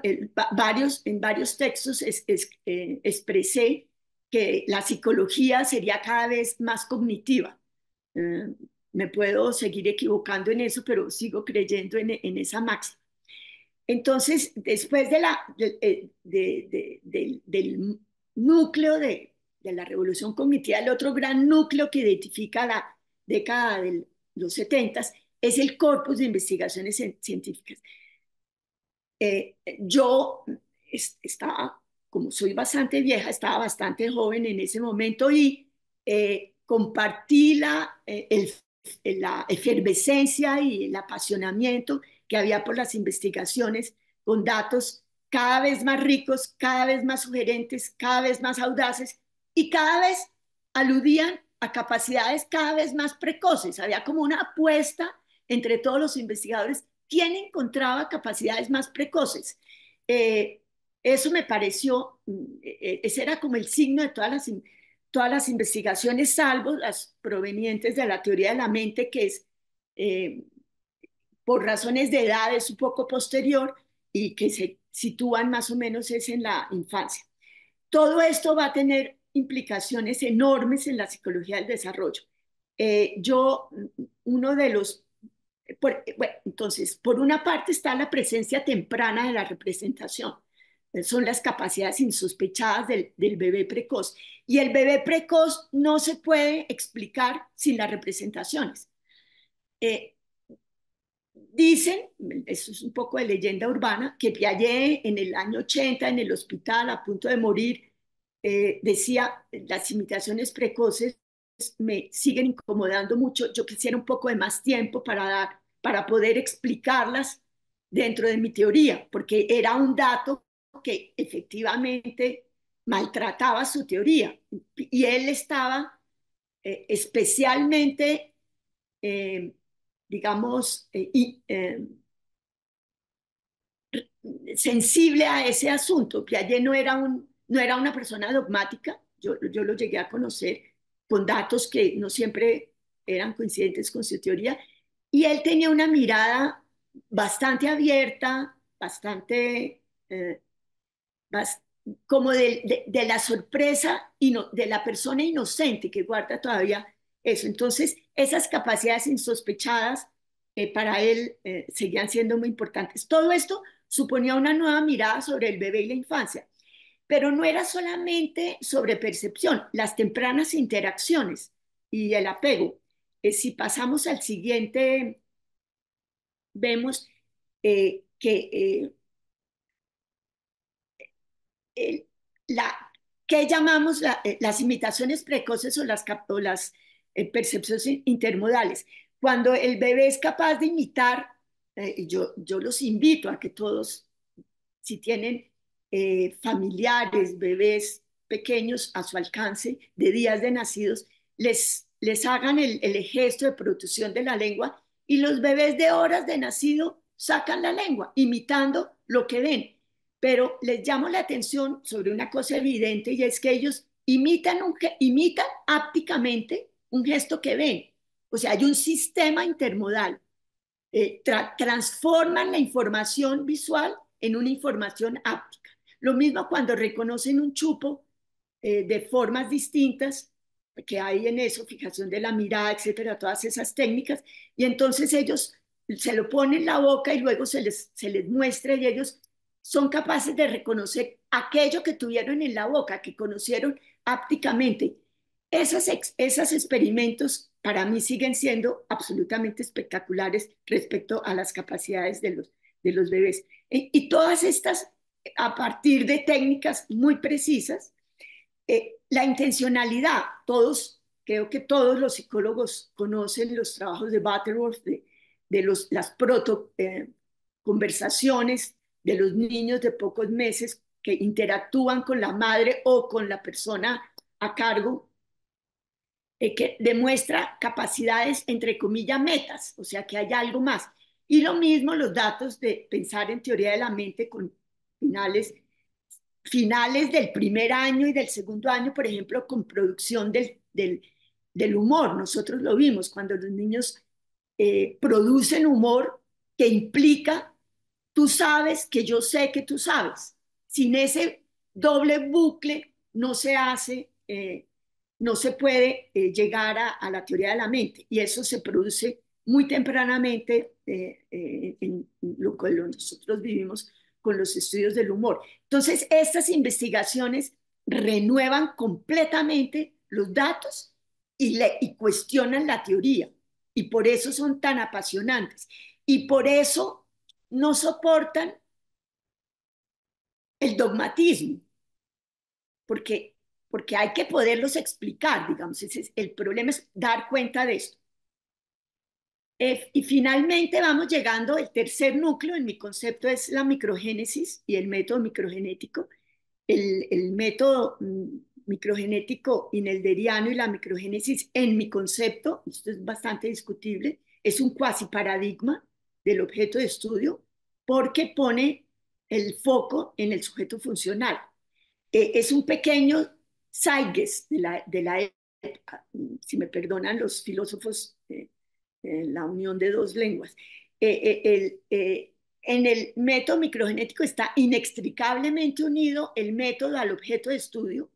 varios, en varios textos es, eh, expresé que la psicología sería cada vez más cognitiva. Eh, me puedo seguir equivocando en eso, pero sigo creyendo en, en esa máxima. Entonces, después eh, del núcleo de, la revolución cognitiva, el otro gran núcleo que identifica la década de los 70 es el corpus de investigaciones científicas. Eh, yo estaba, como soy bastante vieja, estaba bastante joven en ese momento y eh, compartí la, la efervescencia y el apasionamiento que había por las investigaciones con datos cada vez más ricos, cada vez más sugerentes, cada vez más audaces y cada vez aludían a capacidades cada vez más precoces. Había como una apuesta entre todos los investigadores quién encontraba capacidades más precoces. Eh, eso me pareció, eh, eh, ese era como el signo de todas las, todas las investigaciones, salvo las provenientes de la teoría de la mente, que es por razones de edad es un poco posterior y que se sitúan más o menos es en la infancia. Todo esto va a tener implicaciones enormes en la psicología del desarrollo. Eh, yo, uno de los, entonces, por una parte está la presencia temprana de la representación, eh, son las capacidades insospechadas del, bebé precoz. Y el bebé precoz no se puede explicar sin las representaciones. Eh, Dicen, eso es un poco de leyenda urbana, que Piaget en el año 80 en el hospital a punto de morir eh, decía, las imitaciones precoces me siguen incomodando mucho, yo quisiera un poco de más tiempo para, dar, para poder explicarlas dentro de mi teoría, porque era un dato que efectivamente maltrataba su teoría y él estaba eh, especialmente eh, digamos, eh, y, eh, sensible a ese asunto. Piaget no era, un, no era una persona dogmática, yo, yo lo llegué a conocer con datos que no siempre eran coincidentes con su teoría, y él tenía una mirada bastante abierta, bastante, eh, como de, de, de, la sorpresa y de la persona inocente que guarda todavía eso. Entonces, esas capacidades insospechadas eh, para él eh, seguían siendo muy importantes. Todo esto suponía una nueva mirada sobre el bebé y la infancia, pero no era solamente sobre percepción, las tempranas interacciones y el apego. Eh, si pasamos al siguiente, vemos que la, ¿qué llamamos las imitaciones precoces o las, o las eh, percepciones intermodales. Cuando el bebé es capaz de imitar, eh, yo, yo los invito a que todos, si tienen eh, familiares, bebés pequeños a su alcance de días de nacidos, les, les hagan el, el gesto de producción de la lengua y los bebés de horas de nacido sacan la lengua, imitando lo que ven. Pero les llamo la atención sobre una cosa evidente y es que ellos imitan, un, imitan ápticamente un gesto que ven. O sea, hay un sistema intermodal. Eh, transforman la información visual en una información áptica. Lo mismo cuando reconocen un chupo eh, de formas distintas, que hay en eso, fijación de la mirada, etcétera, todas esas técnicas, y entonces ellos se lo ponen en la boca y luego se les, se les muestra y ellos son capaces de reconocer aquello que tuvieron en la boca, que conocieron ápticamente. Esos experimentos para mí siguen siendo absolutamente espectaculares respecto a las capacidades de los, de los bebés. Y, todas estas, a partir de técnicas muy precisas, eh, la intencionalidad, todos, creo que todos los psicólogos conocen los trabajos de Butterworth, de, los, las proto eh, conversaciones de los niños de pocos meses que interactúan con la madre o con la persona a cargo eh, que demuestra capacidades, entre comillas, metas, o sea que hay algo más. Y lo mismo los datos de pensar en teoría de la mente con finales, finales del primer año y del segundo año, por ejemplo, con producción del, humor. Nosotros lo vimos cuando los niños eh, producen humor que implica tú sabes que yo sé que tú sabes. Sin ese doble bucle no se hace eh, no se puede eh, llegar a, la teoría de la mente y eso se produce muy tempranamente eh, eh, en lo que nosotros vivimos con los estudios del humor. Entonces, estas investigaciones renuevan completamente los datos y, y cuestionan la teoría y por eso son tan apasionantes y por eso no soportan el dogmatismo, porque porque hay que poderlos explicar, digamos, el problema es dar cuenta de esto. Eh, y finalmente vamos llegando, el tercer núcleo en mi concepto es la microgénesis y el método microgenético. El, método mm, microgenético inelderiano y la microgénesis en mi concepto, esto es bastante discutible, es un cuasi paradigma del objeto de estudio porque pone el foco en el sujeto funcional. Eh, es un pequeño Saiges de la, e si me perdonan los filósofos, eh, eh, la unión de dos lenguas. Eh, el, en el método microgenético está inextricablemente unido el método al objeto de estudio,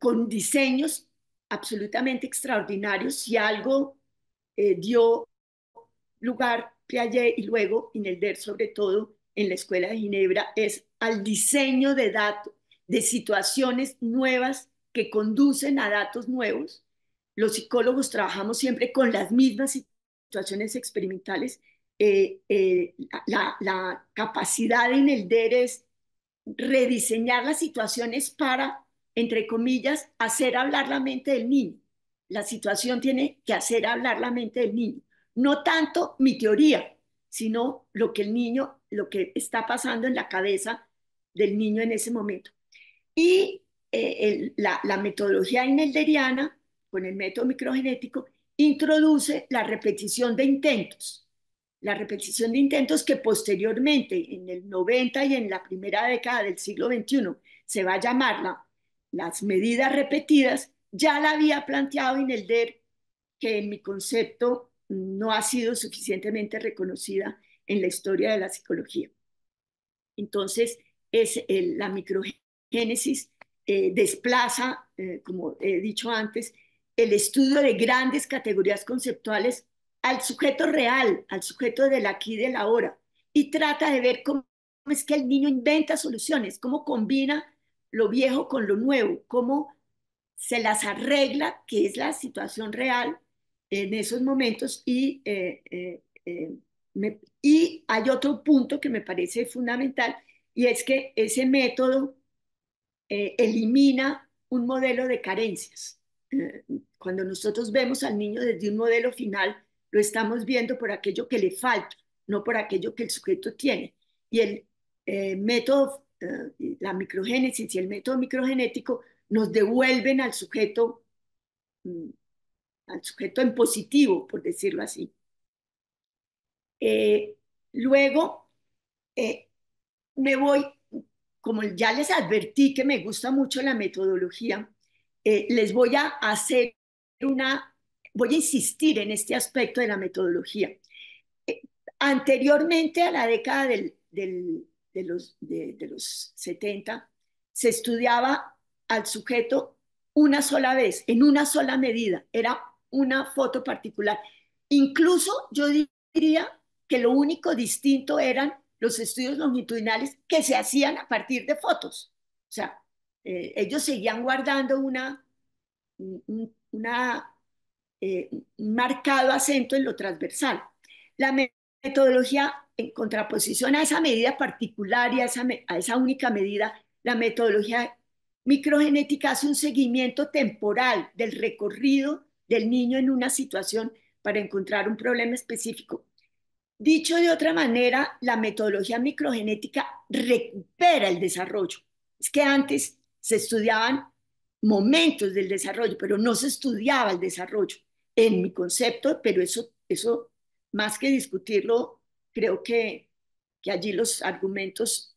con diseños absolutamente extraordinarios. y algo dio lugar Piaget y luego Inelder, sobre todo en la Escuela de Ginebra, es al diseño de datos de situaciones nuevas que conducen a datos nuevos. Los psicólogos trabajamos siempre con las mismas situaciones experimentales. Eh, eh, la, capacidad en el DER e es rediseñar las situaciones para, entre comillas, hacer hablar la mente del niño. La situación tiene que hacer hablar la mente del niño. No tanto mi teoría, sino lo que el niño, lo que está pasando en la cabeza del niño en ese momento. Y eh, la, metodología inelderiana con el método microgenético, introduce la repetición de intentos. La repetición de intentos que posteriormente, en el 90 y en la primera década del siglo XXI, se va a llamar las medidas repetidas, ya la había planteado Inelder, que en mi concepto no ha sido suficientemente reconocida en la historia de la psicología. Entonces, es la microgenética Génesis eh, desplaza, eh, como he dicho antes, el estudio de grandes categorías conceptuales al sujeto real, al sujeto del aquí y del ahora, y trata de ver cómo es que el niño inventa soluciones, cómo combina lo viejo con lo nuevo, cómo se las arregla, que es la situación real en esos momentos. y eh, hay otro punto que me parece fundamental, y es que ese método eh, elimina un modelo de carencias. Eh, cuando nosotros vemos al niño desde un modelo final, lo estamos viendo por aquello que le falta, no por aquello que el sujeto tiene. Y el eh, método, la microgénesis y el método microgenético nos devuelven al sujeto, mm, al sujeto en positivo, por decirlo así. luego, me voy como ya les advertí que me gusta mucho la metodología, eh, les voy a hacer una, voy a insistir en este aspecto de la metodología. Eh, anteriormente a la década de, los, de, de los 70, se estudiaba al sujeto una sola vez, en una sola medida, era una foto particular. Incluso yo diría que lo único distinto eran los estudios longitudinales que se hacían a partir de fotos. O sea, eh, ellos seguían guardando una, eh, un marcado acento en lo transversal. La metodología, en contraposición a esa medida particular y a esa, a esa única medida, la metodología microgenética hace un seguimiento temporal del recorrido del niño en una situación para encontrar un problema específico Dicho de otra manera, la metodología microgenética recupera el desarrollo. Es que antes se estudiaban momentos del desarrollo, pero no se estudiaba el desarrollo en mi concepto, pero eso, eso más que discutirlo, creo que, que allí los argumentos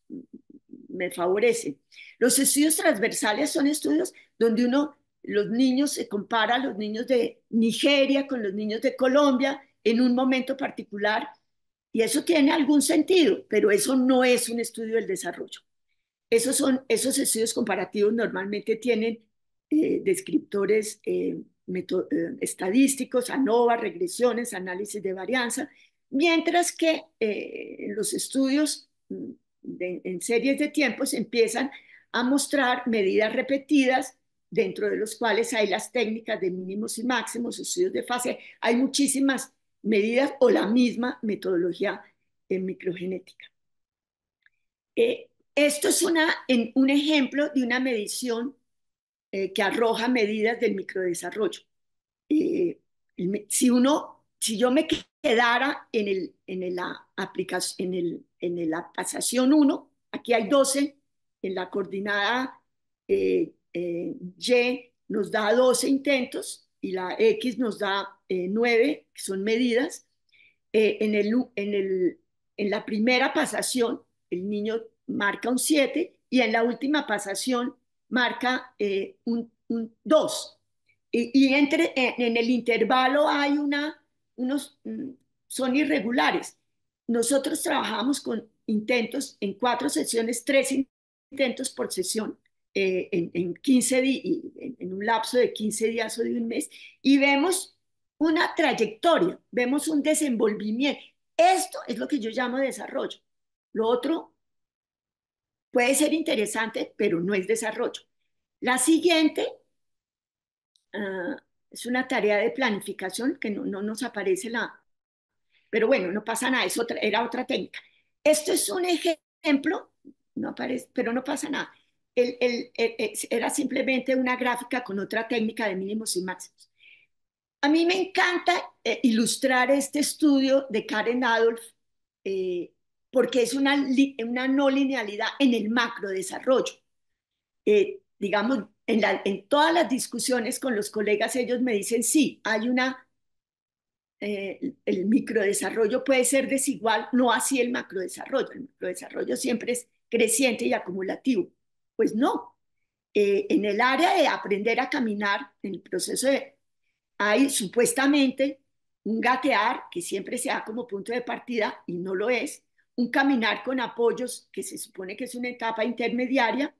me favorecen. Los estudios transversales son estudios donde uno, los niños, se compara a los niños de Nigeria con los niños de Colombia en un momento particular y eso tiene algún sentido, pero eso no es un estudio del desarrollo. Esos, son, esos estudios comparativos normalmente tienen eh, descriptores eh, eh, estadísticos, ANOVA, regresiones, análisis de varianza, mientras que los estudios mm, en series de tiempos empiezan a mostrar medidas repetidas dentro de los cuales hay las técnicas de mínimos y máximos, estudios de fase, hay muchísimas medidas o la misma metodología en microgenética. Eh, esto es una, en, un ejemplo de una medición eh, que arroja medidas del microdesarrollo. Eh, si, uno, si yo me quedara en, el, en, la aplicación, en, el, en la pasación 1, aquí hay 12, en la coordinada Y nos da 12 intentos, y la X nos da eh, nueve, 9, que son medidas. Eh, en, el, en, la primera pasación, el niño marca un 7 y en la última pasación marca eh, un, un 2. Y, entre, en, el intervalo hay una, unos, mm, son irregulares. Nosotros trabajamos con intentos en cuatro sesiones, tres intentos por sesión. Eh, en, en, 15 en, en un lapso de 15 días o de un mes, y vemos una trayectoria, vemos un desenvolvimiento. Esto es lo que yo llamo desarrollo. Lo otro puede ser interesante, pero no es desarrollo. La siguiente ah, es una tarea de planificación que no, no, nos aparece la... Pero bueno, no pasa nada, es otra, era otra técnica. Esto es un ejemplo, no aparece, pero no pasa nada era simplemente una gráfica con otra técnica de mínimos y máximos. A mí me encanta eh, ilustrar este estudio de Karen Adolf eh, porque es una, una no linealidad en el macro desarrollo. Eh, digamos, en, en, todas las discusiones con los colegas, ellos me dicen, sí, hay una, el microdesarrollo puede ser desigual, no así el macrodesarrollo. El macrodesarrollo siempre es creciente y acumulativo pues no. Eh, en el área de aprender a caminar, en el proceso de, hay supuestamente un gatear que siempre se da como punto de partida y no lo es, un caminar con apoyos que se supone que es una etapa intermediaria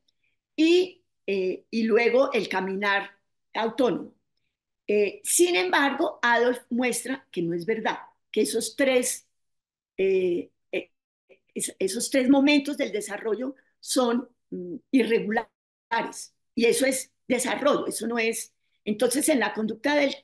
y, eh, luego el caminar autónomo. Eh, sin embargo, Adolf muestra que no es verdad, que esos tres, esos tres momentos del desarrollo son Mm, irregulares. Y eso es desarrollo, eso no es... Entonces, en la conducta del,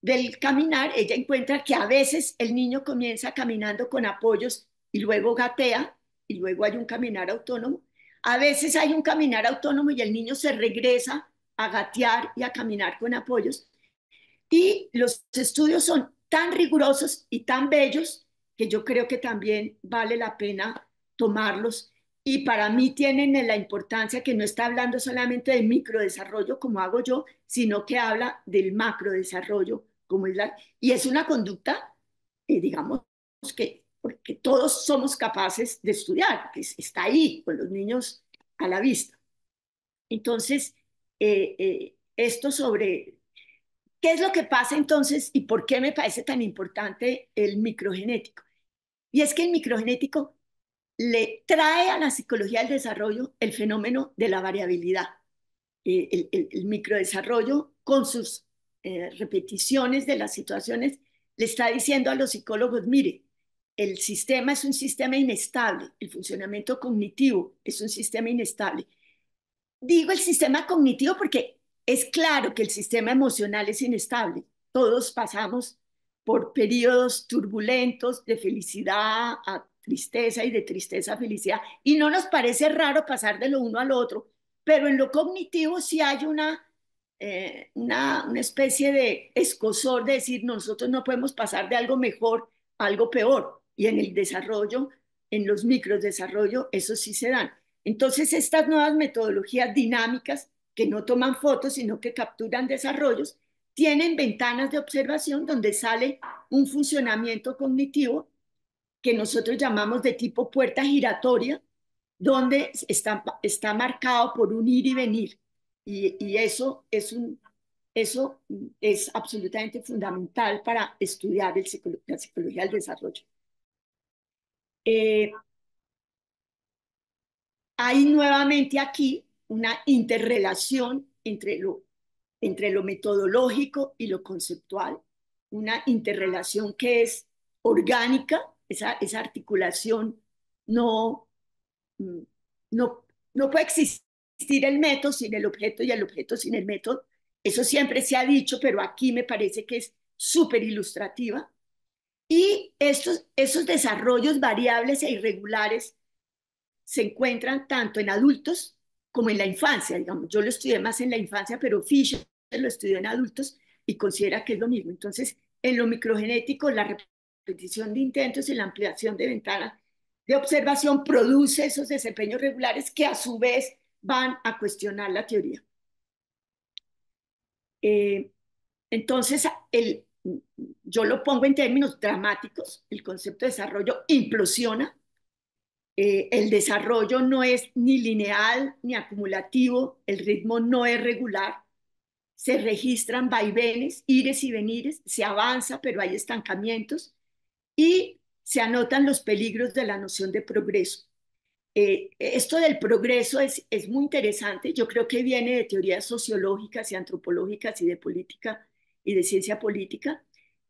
del caminar, ella encuentra que a veces el niño comienza caminando con apoyos y luego gatea y luego hay un caminar autónomo. A veces hay un caminar autónomo y el niño se regresa a gatear y a caminar con apoyos. Y los estudios son tan rigurosos y tan bellos que yo creo que también vale la pena tomarlos y para mí tienen la importancia que no está hablando solamente de microdesarrollo como hago yo, sino que habla del macrodesarrollo como es la... Y es una conducta, eh, digamos, que porque todos somos capaces de estudiar, que está ahí con los niños a la vista. Entonces, eh, eh, esto sobre qué es lo que pasa entonces y por qué me parece tan importante el microgenético. Y es que el microgenético le trae a la psicología del desarrollo el fenómeno de la variabilidad, eh, el, microdesarrollo con sus eh, repeticiones de las situaciones, le está diciendo a los psicólogos, mire, el sistema es un sistema inestable, el funcionamiento cognitivo es un sistema inestable. Digo el sistema cognitivo porque es claro que el sistema emocional es inestable. Todos pasamos por periodos turbulentos de felicidad a tristeza y de tristeza felicidad. Y no nos parece raro pasar de lo uno al otro, pero en lo cognitivo sí hay una, eh, una, una especie de escosor de decir, nosotros no podemos pasar de algo mejor a algo peor. Y en el desarrollo, en los microdesarrollo desarrollo, eso sí se dan. Entonces, estas nuevas metodologías dinámicas que no toman fotos, sino que capturan desarrollos, tienen ventanas de observación donde sale un funcionamiento cognitivo que nosotros llamamos de tipo puerta giratoria, donde está, está marcado por un ir y venir. Y, eso, es un, eso es absolutamente fundamental para estudiar el la psicología del desarrollo. Eh, hay nuevamente aquí una interrelación entre lo, entre lo metodológico y lo conceptual, una interrelación que es orgánica esa, esa articulación no, mm, no, no puede existir el método sin el objeto y el objeto sin el método. Eso siempre se ha dicho, pero aquí me parece que es súper ilustrativa. Y estos, esos desarrollos variables e irregulares se encuentran tanto en adultos como en la infancia. Digamos, yo lo estudié más en la infancia, pero Fisher lo estudió en adultos y considera que es lo mismo. Entonces, en lo microgenético, la repetición de intentos y la ampliación de ventanas de observación produce esos desempeños regulares que a su vez van a cuestionar la teoría. Eh, entonces, el, yo lo pongo en términos dramáticos, el concepto de desarrollo implosiona, eh, el desarrollo no es ni lineal ni acumulativo, el ritmo no es regular, se registran vaivenes, ires y venires, se avanza, pero hay estancamientos, y se anotan los peligros de la noción de progreso. Eh, esto del progreso es, es muy interesante, yo creo que viene de teorías sociológicas y antropológicas y de política y de ciencia política.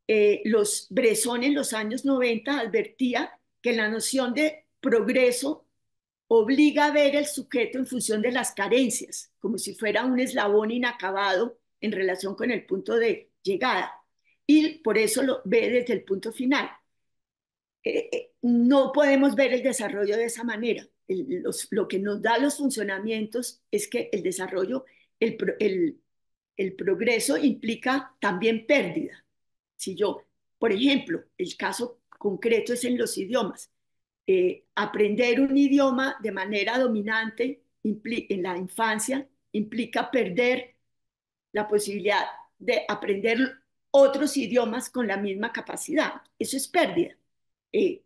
Eh, los Bresson en los años 90 advertía que la noción de progreso obliga a ver el sujeto en función de las carencias, como si fuera un eslabón inacabado en relación con el punto de llegada. Y por eso lo ve desde el punto final. Eh, eh, no podemos ver el desarrollo de esa manera. lo que nos da los funcionamientos es que el desarrollo, el, progreso implica también pérdida. Si yo, por ejemplo, el caso concreto es en los idiomas. Eh, aprender un idioma de manera dominante en la infancia implica perder la posibilidad de aprender otros idiomas con la misma capacidad. Eso es pérdida. Eh,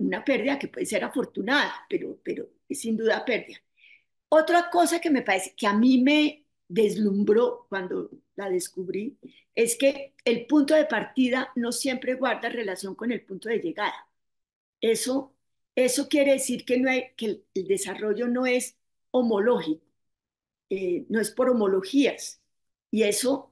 una pérdida que puede ser afortunada, pero, pero sin duda pérdida. Otra cosa que me parece que a mí me deslumbró cuando la descubrí es que el punto de partida no siempre guarda relación con el punto de llegada. Eso, eso quiere decir que, no que el, desarrollo no es homológico, eh, no es por homologías. Y eso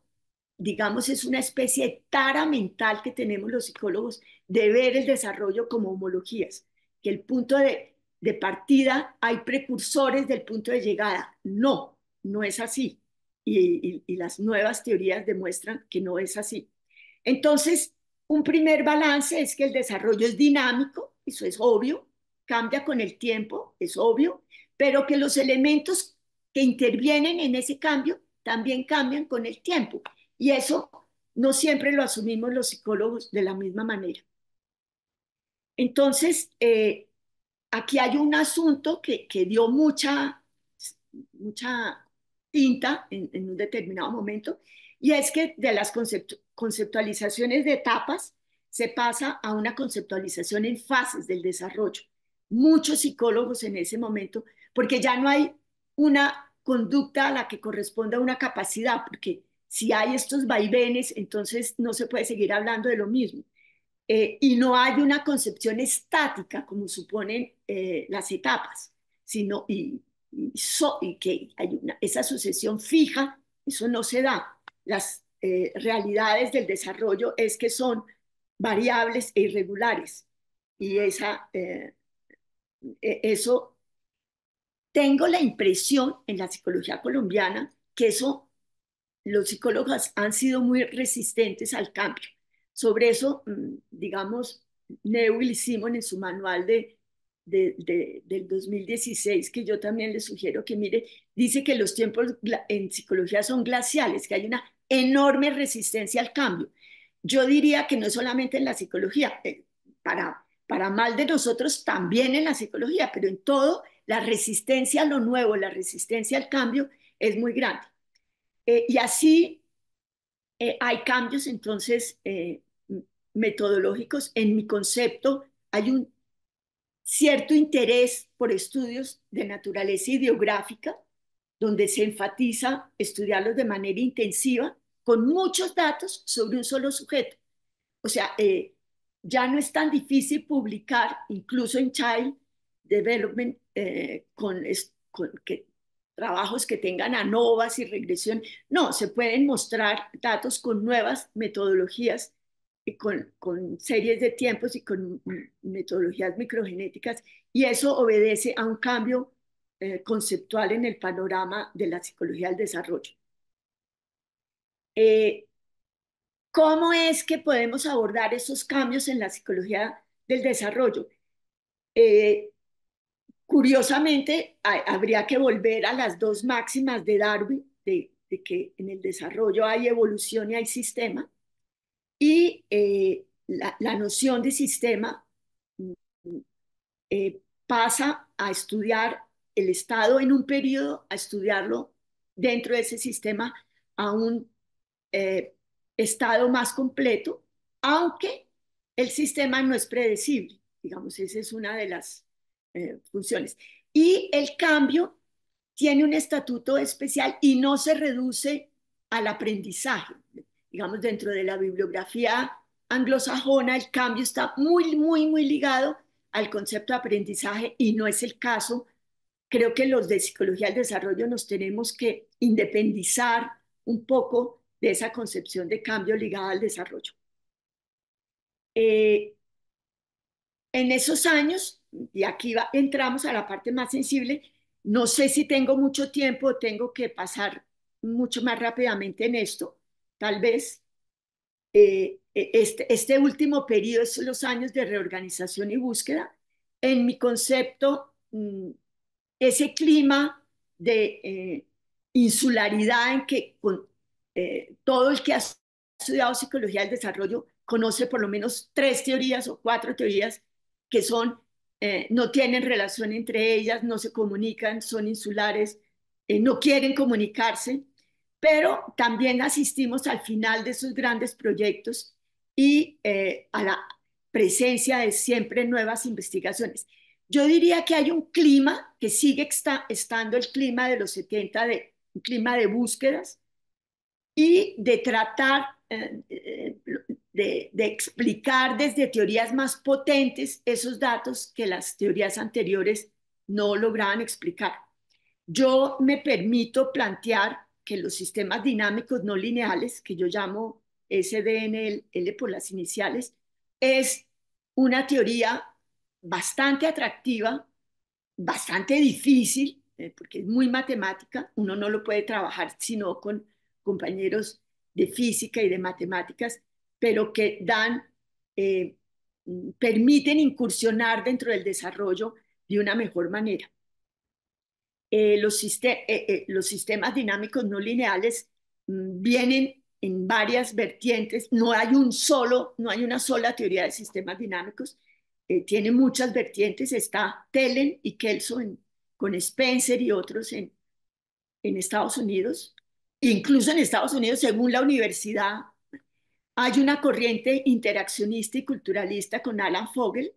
digamos, es una especie de tara mental que tenemos los psicólogos de ver el desarrollo como homologías, que el punto de, partida hay precursores del punto de llegada. No, no es así. y las nuevas teorías demuestran que no es así. Entonces, un primer balance es que el desarrollo es dinámico, eso es obvio, cambia con el tiempo, es obvio, pero que los elementos que intervienen en ese cambio también cambian con el tiempo y eso no siempre lo asumimos los psicólogos de la misma manera. Entonces, eh, aquí hay un asunto que, que dio mucha, mucha tinta en, un determinado momento, y es que de las conceptualizaciones de etapas se pasa a una conceptualización en fases del desarrollo. Muchos psicólogos en ese momento, porque ya no hay una conducta a la que corresponda una capacidad, porque si hay estos vaivenes, entonces no se puede seguir hablando de lo mismo. Eh, y no hay una concepción estática como suponen eh, las etapas, sino y, que hay una, esa sucesión fija, eso no se da. Las eh, realidades del desarrollo es que son variables e irregulares. Y esa, e, eso, tengo la impresión en la psicología colombiana que eso los psicólogos han sido muy resistentes al cambio. Sobre eso, mm, digamos, Neuil Simon en su manual de, del 2016, que yo también le sugiero que mire, dice que los tiempos en psicología son glaciales, que hay una enorme resistencia al cambio. Yo diría que no solamente en la psicología, eh, para, para mal de nosotros también en la psicología, pero en todo, la resistencia a lo nuevo, la resistencia al cambio es muy grande. Eh, y así eh, hay cambios entonces eh, metodológicos en mi concepto. Hay un cierto interés por estudios de naturaleza ideográfica, donde se enfatiza estudiarlos de manera intensiva, con muchos datos sobre un solo sujeto. O sea, ya no es tan difícil publicar, incluso en Child Development, con, con, trabajos que tengan ANOVAs y regresión. No, se pueden mostrar datos con nuevas metodologías, y eh, con, series de tiempos y con mm, metodologías microgenéticas, y eso obedece a un cambio eh, conceptual en el panorama de la psicología del desarrollo. Eh, ¿Cómo es que podemos abordar esos cambios en la psicología del desarrollo? Curiosamente, habría que volver a las dos máximas de Darwin, de, que en el desarrollo hay evolución y hay sistema, y eh, la, noción de sistema eh, pasa a estudiar el Estado en un periodo, a estudiarlo dentro de ese sistema a un eh, Estado más completo, aunque el sistema no es predecible. Digamos, esa es una de las eh, funciones. Y el cambio tiene un estatuto especial y no se reduce al aprendizaje. Digamos, dentro de la bibliografía anglosajona, el cambio está muy, muy, muy ligado al concepto de aprendizaje y no es el caso. Creo que los de psicología del desarrollo nos tenemos que independizar un poco de esa concepción de cambio ligada al desarrollo. Eh, en esos años y aquí va, entramos a la parte más sensible. No sé si tengo mucho tiempo, tengo que pasar mucho más rápidamente en esto. Tal vez eh, e, este, este último periodo son los años de reorganización y búsqueda. En mi concepto, mm, ese clima de eh, insularidad en que con, eh, todo el que ha estudiado psicología del desarrollo conoce por lo menos tres teorías o cuatro teorías que son eh, no tienen relación entre ellas, no se comunican, son insulares, eh, no quieren comunicarse, pero también asistimos al final de sus grandes proyectos y eh, a la presencia de siempre nuevas investigaciones. Yo diría que hay un clima que sigue estando el clima de los 70, de, un clima de búsquedas y de tratar eh, eh, de, explicar desde teorías más potentes esos datos que las teorías anteriores no lograban explicar. Yo me permito plantear que los sistemas dinámicos no lineales, que yo llamo SDNL por las iniciales, es una teoría bastante atractiva, bastante difícil, eh, porque es muy matemática, uno no lo puede trabajar sino con compañeros de física y de matemáticas, pero que dan, eh, permiten incursionar dentro del desarrollo de una mejor manera. Eh, eh, los, sistemas dinámicos no lineales mm, vienen en varias vertientes, no hay un solo, no hay una sola teoría de sistemas dinámicos, tiene muchas vertientes, está Telen y Kelso con Spencer y otros en Estados Unidos, Incluso en Estados Unidos, según la universidad, hay una corriente interaccionista y culturalista con Alan Fogel.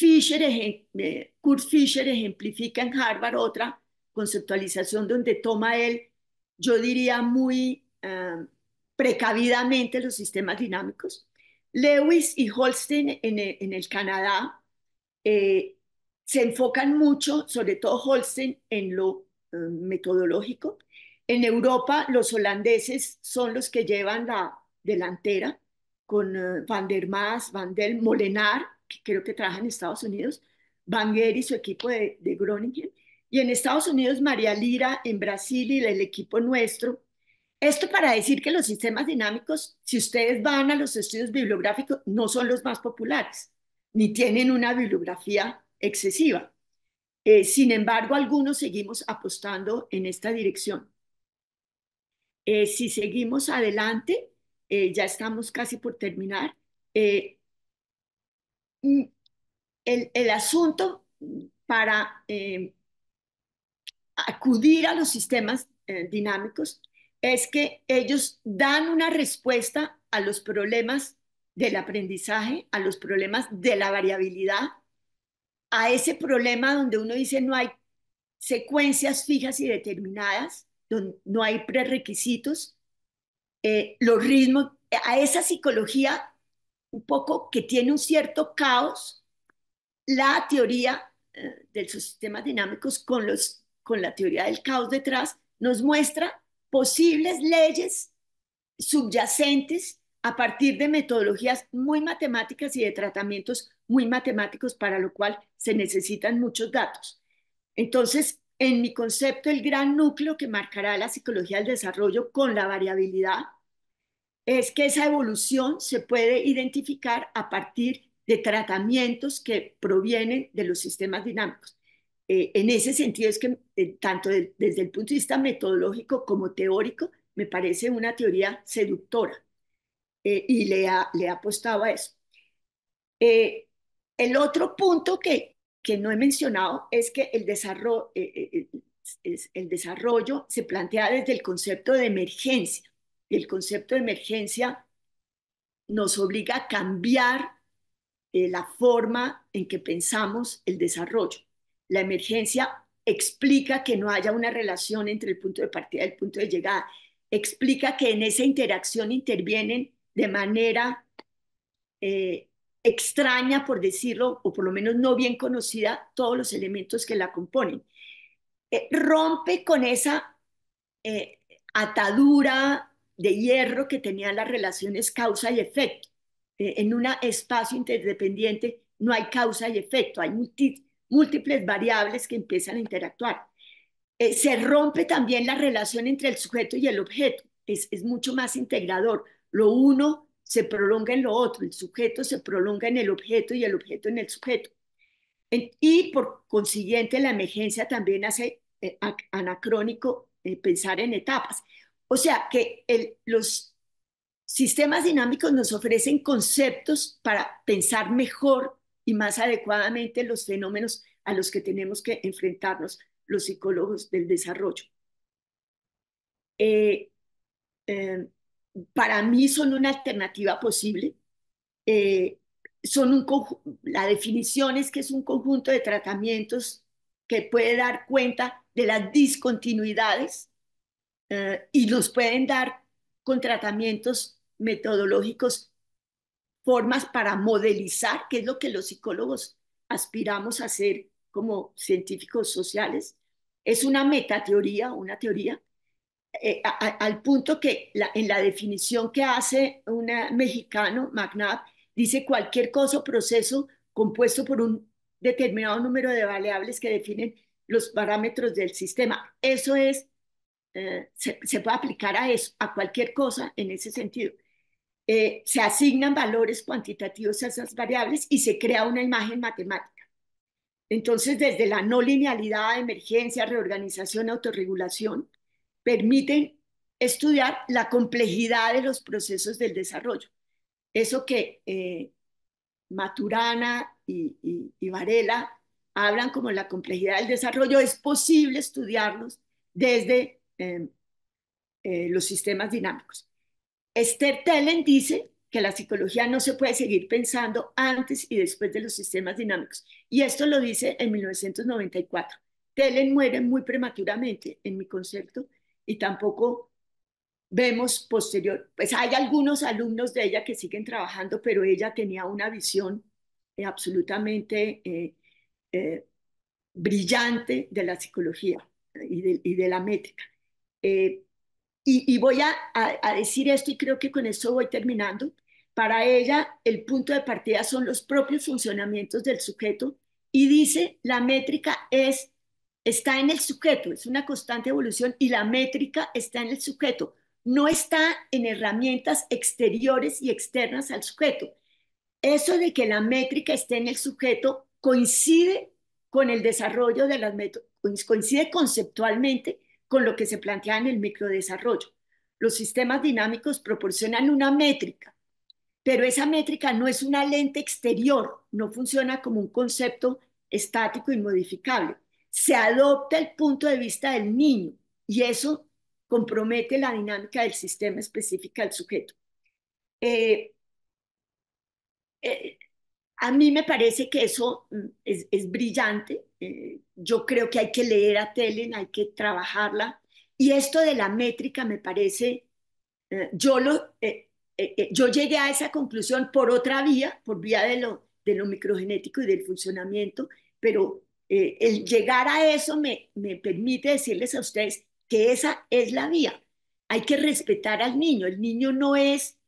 Eh, Kurt Fischer ejemplifica en Harvard otra conceptualización donde toma él, yo diría muy precavidamente, los sistemas dinámicos. Lewis y Holstein en el, Canadá eh, se enfocan mucho, sobre todo Holstein, en lo eh, metodológico en Europa, los holandeses son los que llevan la delantera con eh, Van der Maas, Van der Molenar, que creo que trabaja en Estados Unidos, Van y su equipo de, Groningen, y en Estados Unidos María Lira, en Brasil y el equipo nuestro. Esto para decir que los sistemas dinámicos, si ustedes van a los estudios bibliográficos, no son los más populares, ni tienen una bibliografía excesiva. Eh, sin embargo, algunos seguimos apostando en esta dirección. Eh, si seguimos adelante, eh, ya estamos casi por terminar. Eh, mm, el, asunto para em, acudir a los sistemas dinámicos es que ellos dan una respuesta a los problemas del aprendizaje, a los problemas de la variabilidad, a ese problema donde uno dice no hay secuencias fijas y determinadas, donde no hay prerequisitos, eh, los ritmos, eh, a esa psicología un poco que tiene un cierto caos, la teoría eh, de los sistemas dinámicos con, los, con la teoría del caos detrás nos muestra posibles leyes subyacentes a partir de metodologías muy matemáticas y de tratamientos muy matemáticos, para lo cual se necesitan muchos datos. Entonces, en mi concepto, el gran núcleo que marcará la psicología del desarrollo con la variabilidad es que esa evolución se puede identificar a partir de tratamientos que provienen de los sistemas dinámicos. Eh, en ese sentido es que eh, tanto desde el punto de vista metodológico como teórico me parece una teoría seductora eh, y le, ha, apostado a eso. el otro punto que, que no he mencionado es que el desarrollo, eh, eh, eh, el desarrollo se plantea desde el concepto de emergencia. Y el concepto de emergencia nos obliga a cambiar la forma en que pensamos el desarrollo. La emergencia explica que no haya una relación entre el punto de partida y el punto de llegada. Explica que en esa interacción intervienen de manera extraña, por decirlo, o por lo menos no bien conocida, todos los elementos que la componen. Eh, rompe con esa eh, atadura de hierro que tenían las relaciones causa y efecto. Eh, en un espacio interdependiente no hay causa y efecto, hay múltiples variables que empiezan a interactuar. se rompe también la relación entre el sujeto y el objeto, es, es mucho más integrador. Lo uno se prolonga en lo otro, el sujeto se prolonga en el objeto y el objeto en el sujeto. y por consiguiente la emergencia también hace eh, anacrónico eh, pensar en etapas. O sea que los sistemas dinámicos nos ofrecen conceptos para pensar mejor y más adecuadamente los fenómenos a los que tenemos que enfrentarnos los psicólogos del desarrollo. Eh, em, para mí son una alternativa posible. Eh, son un, la definición es que es un conjunto de tratamientos que puede dar cuenta de las discontinuidades eh, y nos pueden dar con tratamientos metodológicos formas para modelizar, qué es lo que los psicólogos aspiramos a hacer como científicos sociales. Es una metateoría, una teoría eh, al punto que en la definición que hace un mexicano, McNabb, dice cualquier cosa o proceso compuesto por un determinado número de variables que definen los parámetros del sistema. Eso es, eh, se, puede aplicar a eso, a cualquier cosa en ese sentido. Eh, se asignan valores cuantitativos a esas variables y se crea una imagen matemática. Entonces, desde la no linealidad, emergencia, reorganización, autorregulación, permiten estudiar la complejidad de los procesos del desarrollo. Eso que eh, Maturana y, Varela hablan como la complejidad del desarrollo, es posible estudiarlos desde em, eh, los sistemas dinámicos. Esther Tellen dice que la psicología no se puede seguir pensando antes y después de los sistemas dinámicos. Y esto lo dice en 1994. Tellen muere muy prematuramente, en mi concepto, y tampoco vemos posterior, pues hay algunos alumnos de ella que siguen trabajando, pero ella tenía una visión eh, absolutamente eh, eh, brillante de la psicología y de, la métrica. y, voy a decir esto y creo que con esto voy terminando. Para ella el punto de partida son los propios funcionamientos del sujeto y dice la métrica es está en el sujeto, es una constante evolución y la métrica está en el sujeto, no está en herramientas exteriores y externas al sujeto. Eso de que la métrica esté en el sujeto coincide con el desarrollo de las coincide conceptualmente con lo que se plantea en el microdesarrollo. Los sistemas dinámicos proporcionan una métrica, pero esa métrica no es una lente exterior, no funciona como un concepto estático y modificable se adopta el punto de vista del niño y eso compromete la dinámica del sistema específica del sujeto. Eh, eh, a mí me parece que eso mm, es, brillante. Eh, yo creo que hay que leer a Telen, hay que trabajarla. Y esto de la métrica me parece, yo, lo, yo llegué a esa conclusión por otra vía, por vía de lo, de lo microgenético y del funcionamiento, pero eh, el llegar a eso me, permite decirles a ustedes que esa es la vía. Hay que respetar al niño. El niño no es,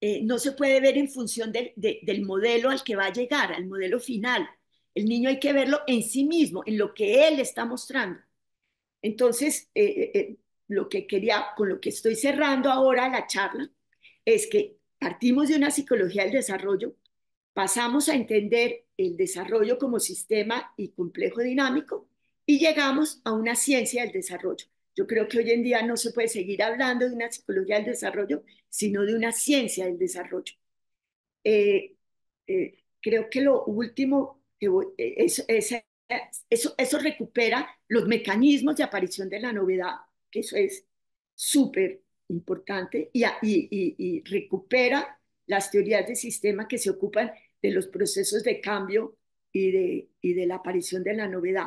eh, no se puede ver en función del modelo al que va a llegar, al modelo final. El niño hay que verlo en sí mismo, en lo que él está mostrando. Entonces, eh, lo que quería, con lo que estoy cerrando ahora la charla, es que partimos de una psicología del desarrollo pasamos a entender el desarrollo como sistema y complejo dinámico y llegamos a una ciencia del desarrollo. Yo creo que hoy en día no se puede seguir hablando de una psicología del desarrollo, sino de una ciencia del desarrollo. Eh, eh, creo que lo último, que voy, eh, eso, eso, recupera los mecanismos de aparición de la novedad, que eso es súper importante, y, y, y recupera las teorías de sistema que se ocupan de los procesos de cambio y de, de la aparición de la novedad.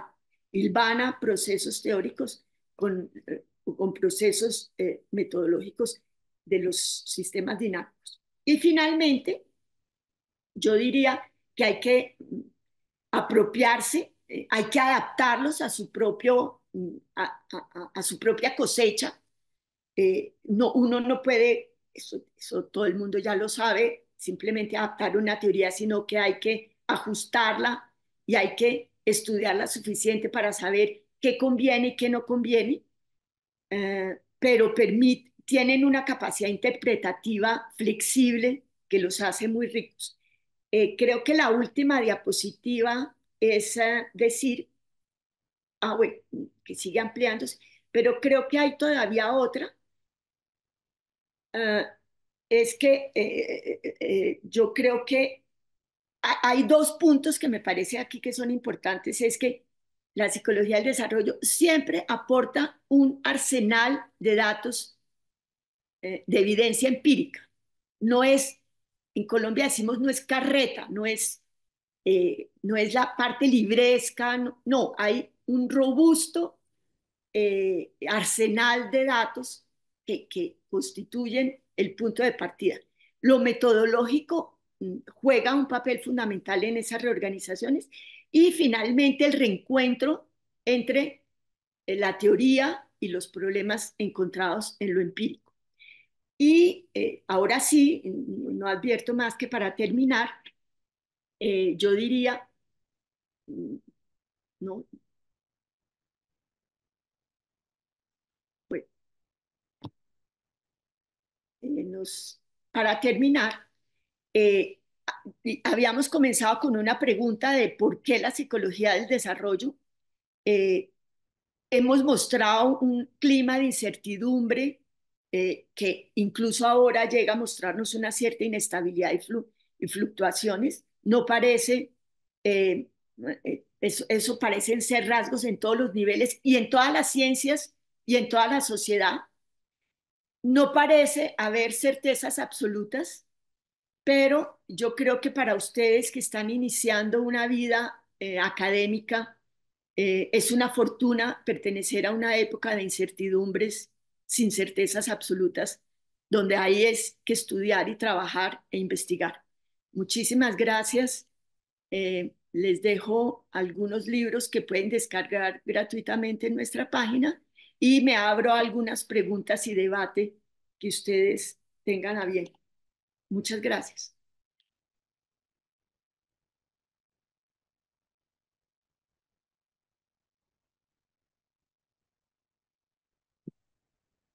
a procesos teóricos con, eh, con procesos eh, metodológicos de los sistemas dinámicos. Y finalmente, yo diría que hay que mm, apropiarse, eh, hay que adaptarlos a su, propio, mm, su propia cosecha. no, uno no puede, eso, eso todo el mundo ya lo sabe, simplemente adaptar una teoría, sino que hay que ajustarla y hay que estudiarla suficiente para saber qué conviene y qué no conviene, eh, pero permit, tienen una capacidad interpretativa flexible que los hace muy ricos. Eh, creo que la última diapositiva es eh, decir, ah, bueno, que sigue ampliándose, pero creo que hay todavía otra es que eh, eh, eh, yo creo que hay dos puntos que me parece aquí que son importantes. Es que la psicología del desarrollo siempre aporta un arsenal de datos de evidencia empírica. No es, en Colombia decimos, no es carreta, no es, no es la parte libresca, no, no hay un robusto arsenal de datos que, que constituyen el punto de partida. Lo metodológico mm, juega un papel fundamental en esas reorganizaciones y finalmente el reencuentro entre eh, la teoría y los problemas encontrados en lo empírico. Y eh, ahora sí, no advierto más que para terminar, eh, yo diría, mm, no, Eh, nos, para terminar, eh, habíamos comenzado con una pregunta de por qué la psicología del desarrollo. Eh, hemos mostrado un clima de incertidumbre que incluso ahora llega a mostrarnos una cierta inestabilidad y, fluctuaciones. No parece, eso, eso parecen ser rasgos en todos los niveles y en todas las ciencias y en toda la sociedad no parece haber certezas absolutas, pero yo creo que para ustedes que están iniciando una vida eh, académica, eh, es una fortuna pertenecer a una época de incertidumbres sin certezas absolutas, donde ahí es que estudiar y trabajar e investigar. Muchísimas gracias. Eh, les dejo algunos libros que pueden descargar gratuitamente en nuestra página y me abro a algunas preguntas y debate que ustedes tengan a bien. Muchas gracias.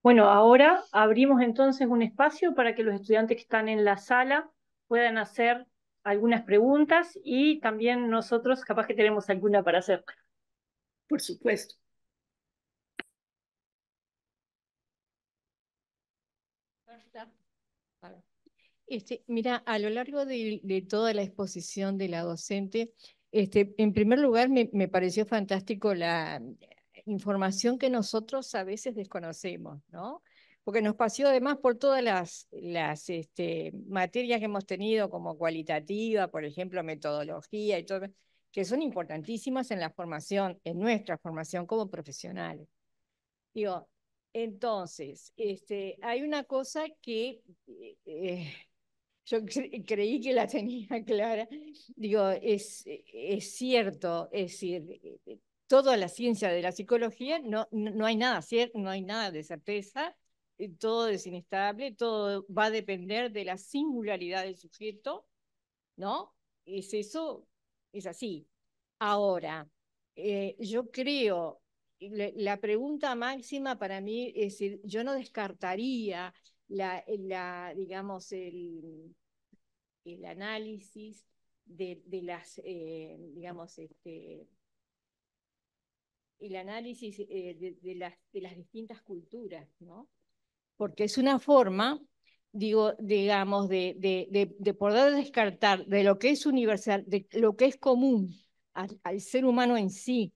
Bueno, ahora abrimos entonces un espacio para que los estudiantes que están en la sala puedan hacer algunas preguntas y también nosotros capaz que tenemos alguna para hacer. Por supuesto. Este, mira, a lo largo de, toda la exposición de la docente, este, en primer lugar me, pareció fantástico la información que nosotros a veces desconocemos, ¿no? Porque nos pasó además por todas las, este, materias que hemos tenido, como cualitativa, por ejemplo, metodología y todo, que son importantísimas en la formación, en nuestra formación como profesionales. Digo, entonces, hay una cosa que... Eh, eh, yo creí que la tenía clara. Digo, es, es cierto, es decir, eh, eh, toda la ciencia de la psicología, no, no, hay nada no hay nada de certeza, eh, todo es inestable, todo va a depender de la singularidad del sujeto, ¿no? Es eso, es así. Ahora, yo creo, la pregunta máxima para mí es decir, yo no descartaría eh, la, digamos, el, análisis de, las, eh, digamos, este, el análisis eh, de, las, de las distintas culturas, ¿no? Porque es una forma digo, digamos, de, de, poder descartar de lo que es universal, de lo que es común al ser humano en sí,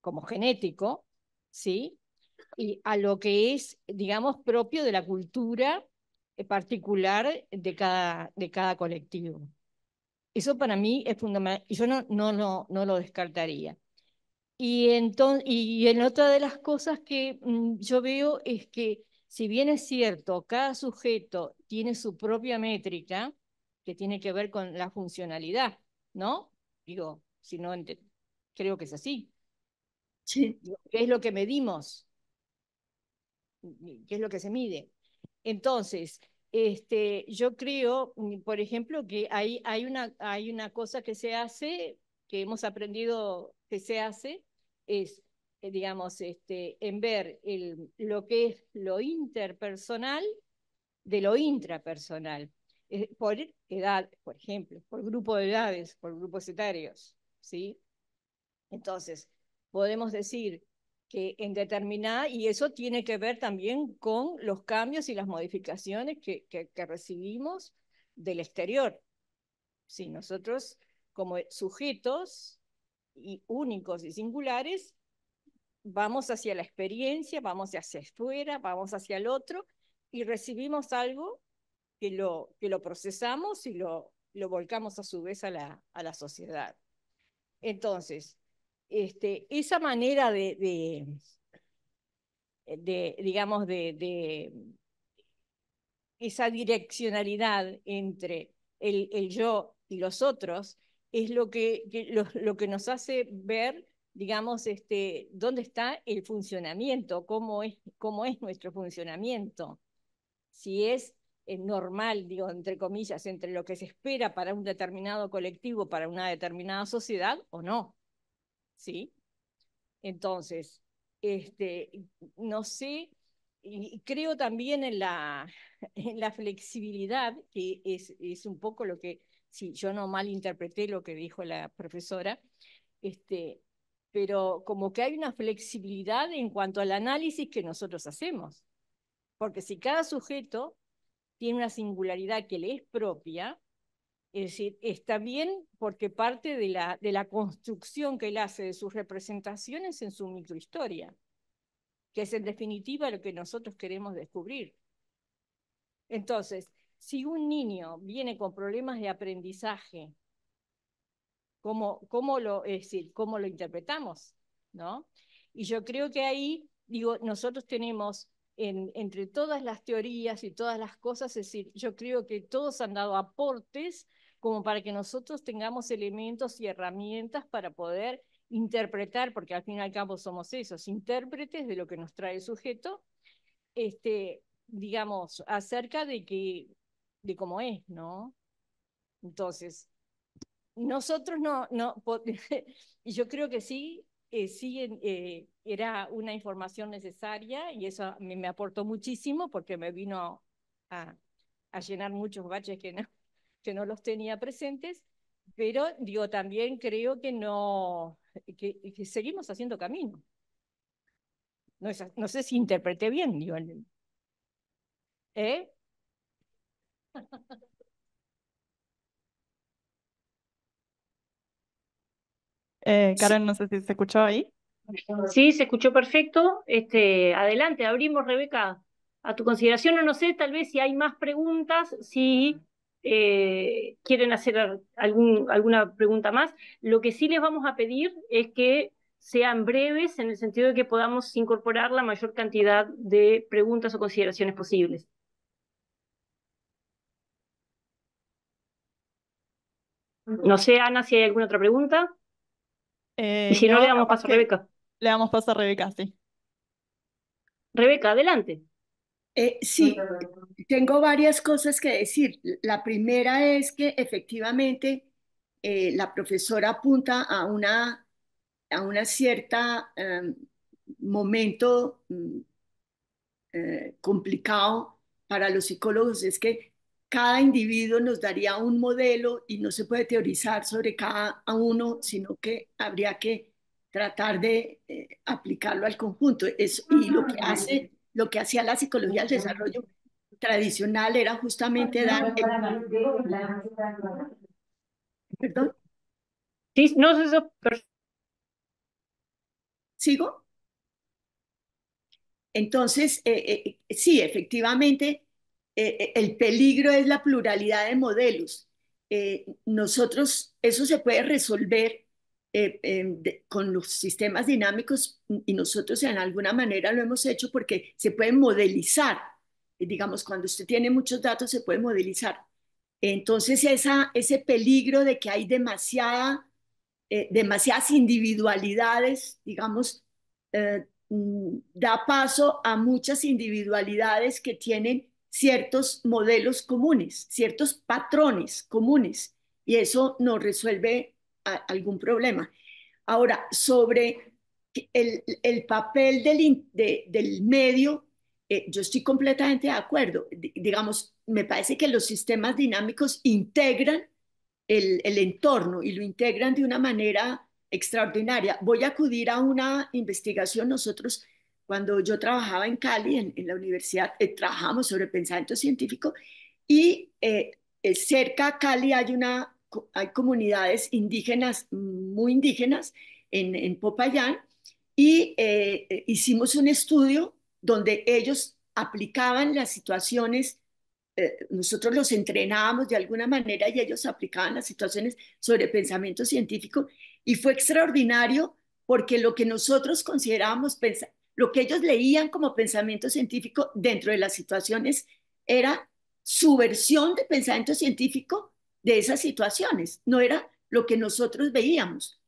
como genético, ¿sí? a lo que es, digamos, propio de la cultura eh, particular de cada, de cada colectivo. Eso para mí es fundamental y yo no, no, no, no lo descartaría. Y, entonces, y en otra de las cosas que mm, yo veo es que, si bien es cierto, cada sujeto tiene su propia métrica, que tiene que ver con la funcionalidad, ¿no? Digo, si no, creo que es así. ¿Qué es lo que medimos? Mm, qué es lo que se mide. Entonces, este, yo creo, mm, por ejemplo, que hay, hay, una, hay una cosa que se hace, que hemos aprendido que se hace, es, eh, digamos, este, en ver el, lo que es lo interpersonal de lo intrapersonal, por edad, por ejemplo, por grupo de edades, por grupos etarios, ¿sí? Entonces, podemos decir que en determinada, y eso tiene que ver también con los cambios y las modificaciones que, que, recibimos del exterior. Si nosotros como sujetos y únicos y singulares, vamos hacia la experiencia, vamos hacia afuera, vamos hacia el otro y recibimos algo que lo, que lo procesamos y lo, lo volcamos a su vez a la, a la sociedad. Entonces, este, esa manera de, digamos, de, esa direccionalidad entre el, yo y los otros es lo que, que nos hace ver, digamos, este, dónde está el funcionamiento, cómo es, cómo es nuestro funcionamiento, si es eh, normal, digo, entre comillas, entre lo que se espera para un determinado colectivo, para una determinada sociedad o no. ¿sí? Entonces, este, no sé, y creo también en la, en la flexibilidad, que es, es un poco lo que, si yo no malinterpreté lo que dijo la profesora, este, pero como que hay una flexibilidad en cuanto al análisis que nosotros hacemos. Porque si cada sujeto tiene una singularidad que le es propia, es decir, está bien porque parte de la, de la construcción que él hace de sus representaciones en su microhistoria, que es en definitiva lo que nosotros queremos descubrir. Entonces, si un niño viene con problemas de aprendizaje, ¿cómo, cómo lo, decir, cómo lo interpretamos? ¿No? Y yo creo que ahí, digo, nosotros tenemos entre todas las teorías y todas las cosas, es decir, yo creo que todos han dado aportes como para que nosotros tengamos elementos y herramientas para poder interpretar, porque al fin y al cabo somos esos, intérpretes de lo que nos trae el sujeto, este, digamos, acerca de de cómo es, ¿no? Entonces, nosotros no, no, yo creo que sí, eh, sí eh, era una información necesaria y eso me, aportó muchísimo porque me vino a, a llenar muchos baches que no, que no los tenía presentes, pero digo, también creo que no, que, seguimos haciendo camino. No, sé si interpreté bien, digo. ¿Eh? eh Karen, no sé si se escuchó ahí. Sí, se escuchó perfecto. Este, adelante, abrimos, Rebeca, a tu consideración. o no sé, tal vez si hay más preguntas, si eh, quieren hacer algún, alguna pregunta más, lo que sí les vamos a pedir es que sean breves en el sentido de que podamos incorporar la mayor cantidad de preguntas o consideraciones posibles. No sé, Ana, si hay alguna otra pregunta. Eh, y si no, no, le damos paso a Rebeca. Le damos paso a Rebeca, sí. Rebeca, adelante. Eh, sí, tengo varias cosas que decir. La primera es que efectivamente eh, la profesora apunta a una, a una cierta em, momento mm, eh, complicado para los psicólogos. Es que cada individuo nos daría un modelo y no se puede teorizar sobre cada uno, sino que habría que tratar de aplicarlo al conjunto. Es, y lo que hace lo que hacía la psicología del desarrollo tradicional era justamente dar... ¿Perdón? Sí, no, eso... ¿Sigo? Entonces, eh, eh, sí, efectivamente, eh, el peligro es la pluralidad de modelos. nosotros, eso se puede resolver eh, em, con los sistemas dinámicos mm, y nosotros en alguna manera lo hemos hecho porque se puede modelizar. Eh, digamos, cuando usted tiene muchos datos se puede modelizar. Entonces, esa, ese peligro de que hay demasiada, eh, demasiadas individualidades, digamos, mm, da paso a muchas individualidades que tienen ciertos modelos comunes, ciertos patrones comunes, y eso nos resuelve algún problema. Ahora, sobre el, el papel del, del medio, eh, yo estoy completamente de acuerdo. digamos, me parece que los sistemas dinámicos integran el, el, entorno y lo integran de una manera extraordinaria. Voy a acudir a una investigación. Nosotros, cuando yo trabajaba en Cali, en, en la universidad, eh, trabajamos sobre pensamiento científico y eh, cerca a Cali hay una hay comunidades indígenas, muy indígenas, en, Popayán, y eh, hicimos un estudio donde ellos aplicaban las situaciones, eh, nosotros los entrenábamos de alguna manera y ellos aplicaban las situaciones sobre pensamiento científico, y fue extraordinario porque lo que nosotros considerábamos, lo que ellos leían como pensamiento científico dentro de las situaciones era su versión de pensamiento científico de esas situaciones, no era lo que nosotros veíamos,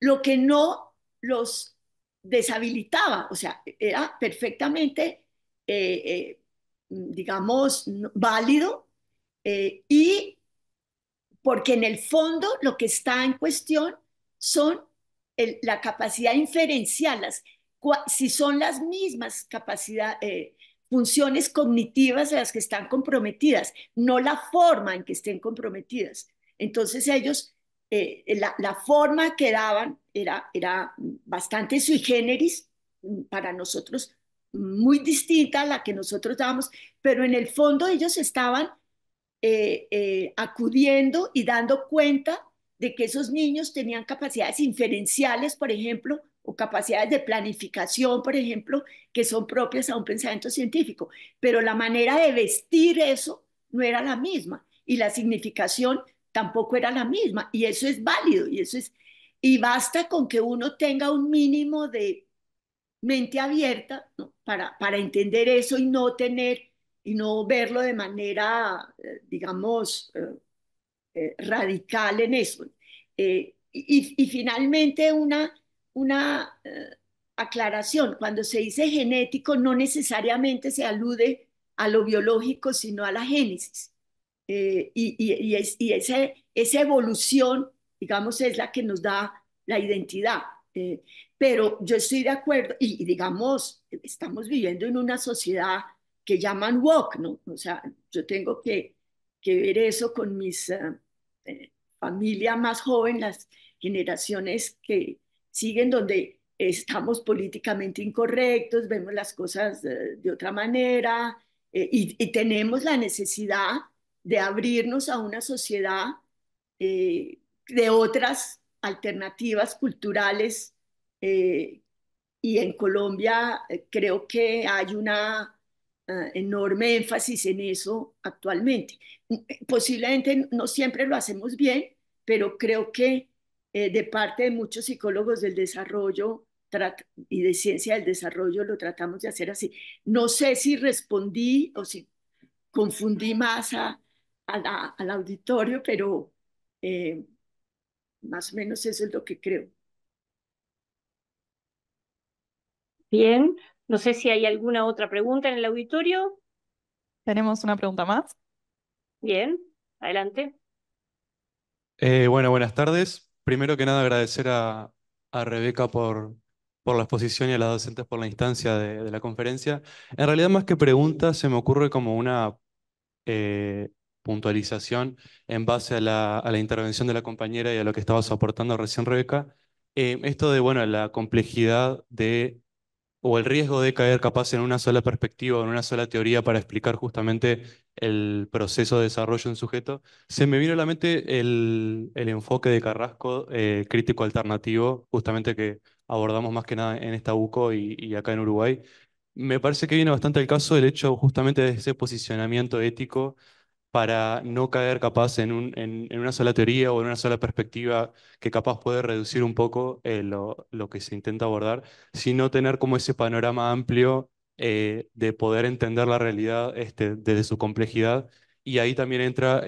lo que no los deshabilitaba, o sea, era perfectamente, eh, eh, digamos, válido eh, y porque en el fondo lo que está en cuestión son la capacidad inferencial, si son las mismas capacidades, funciones cognitivas las que están comprometidas, no la forma en que estén comprometidas. Entonces ellos, eh, eh, la, forma que daban era, era bastante sui generis mm, para nosotros, muy distinta a la que nosotros damos, pero en el fondo ellos estaban eh, acudiendo y dando cuenta de que esos niños tenían capacidades inferenciales, por ejemplo, o capacidades de planificación, por ejemplo, que son propias a un pensamiento científico, pero la manera de vestir eso no era la misma y la significación tampoco era la misma y eso es válido y eso es y basta con que uno tenga un mínimo de mente abierta para, para entender eso y no tener y no verlo de manera, eh, digamos, eh, eh, radical en eso. y, finalmente una una eh, aclaración. Cuando se dice genético, no necesariamente se alude a lo biológico, sino a la génesis. Eh, y, es, ese, esa evolución, digamos, es la que nos da la identidad. Eh, pero yo estoy de acuerdo, y, digamos, estamos viviendo en una sociedad que llaman woke, ¿no? O sea, yo tengo que, que ver eso con mis familia más joven, las generaciones que, siguen donde estamos políticamente incorrectos, vemos las cosas eh, de, otra manera eh, y, tenemos la necesidad de abrirnos a una sociedad eh, de otras alternativas culturales. y en Colombia creo que hay una enorme énfasis en eso actualmente. Mm, posiblemente no siempre lo hacemos bien, pero creo que eh, de parte de muchos psicólogos del desarrollo y de ciencia del desarrollo lo tratamos de hacer así. No sé si respondí o si confundí más a, al auditorio, pero eh, más o menos eso es lo que creo. Bien, no sé si hay alguna otra pregunta en el auditorio. Tenemos una pregunta más. Bien, adelante. Eh, bueno, buenas tardes primero que nada agradecer a, Rebeca por, por la exposición y a las docentes por la instancia de, la conferencia. En realidad, más que preguntas se me ocurre como una eh, puntualización en base a la, intervención de la compañera y a lo que estabas aportando recién, Rebeca. Eh, esto de, bueno, la complejidad de o el riesgo de caer capaz en una sola perspectiva o en una sola teoría para explicar justamente el proceso de desarrollo en sujeto, se me vino a la mente el, enfoque de Carrasco eh, crítico alternativo, justamente que abordamos más que nada en esta UCO y, acá en Uruguay. Me parece que viene bastante el caso el hecho justamente de ese posicionamiento ético para no caer capaz en, una sola teoría o en una sola perspectiva que capaz puede reducir un poco eh, lo, que se intenta abordar, sino tener como ese panorama amplio eh, de poder entender la realidad este, desde su complejidad. Y ahí también entra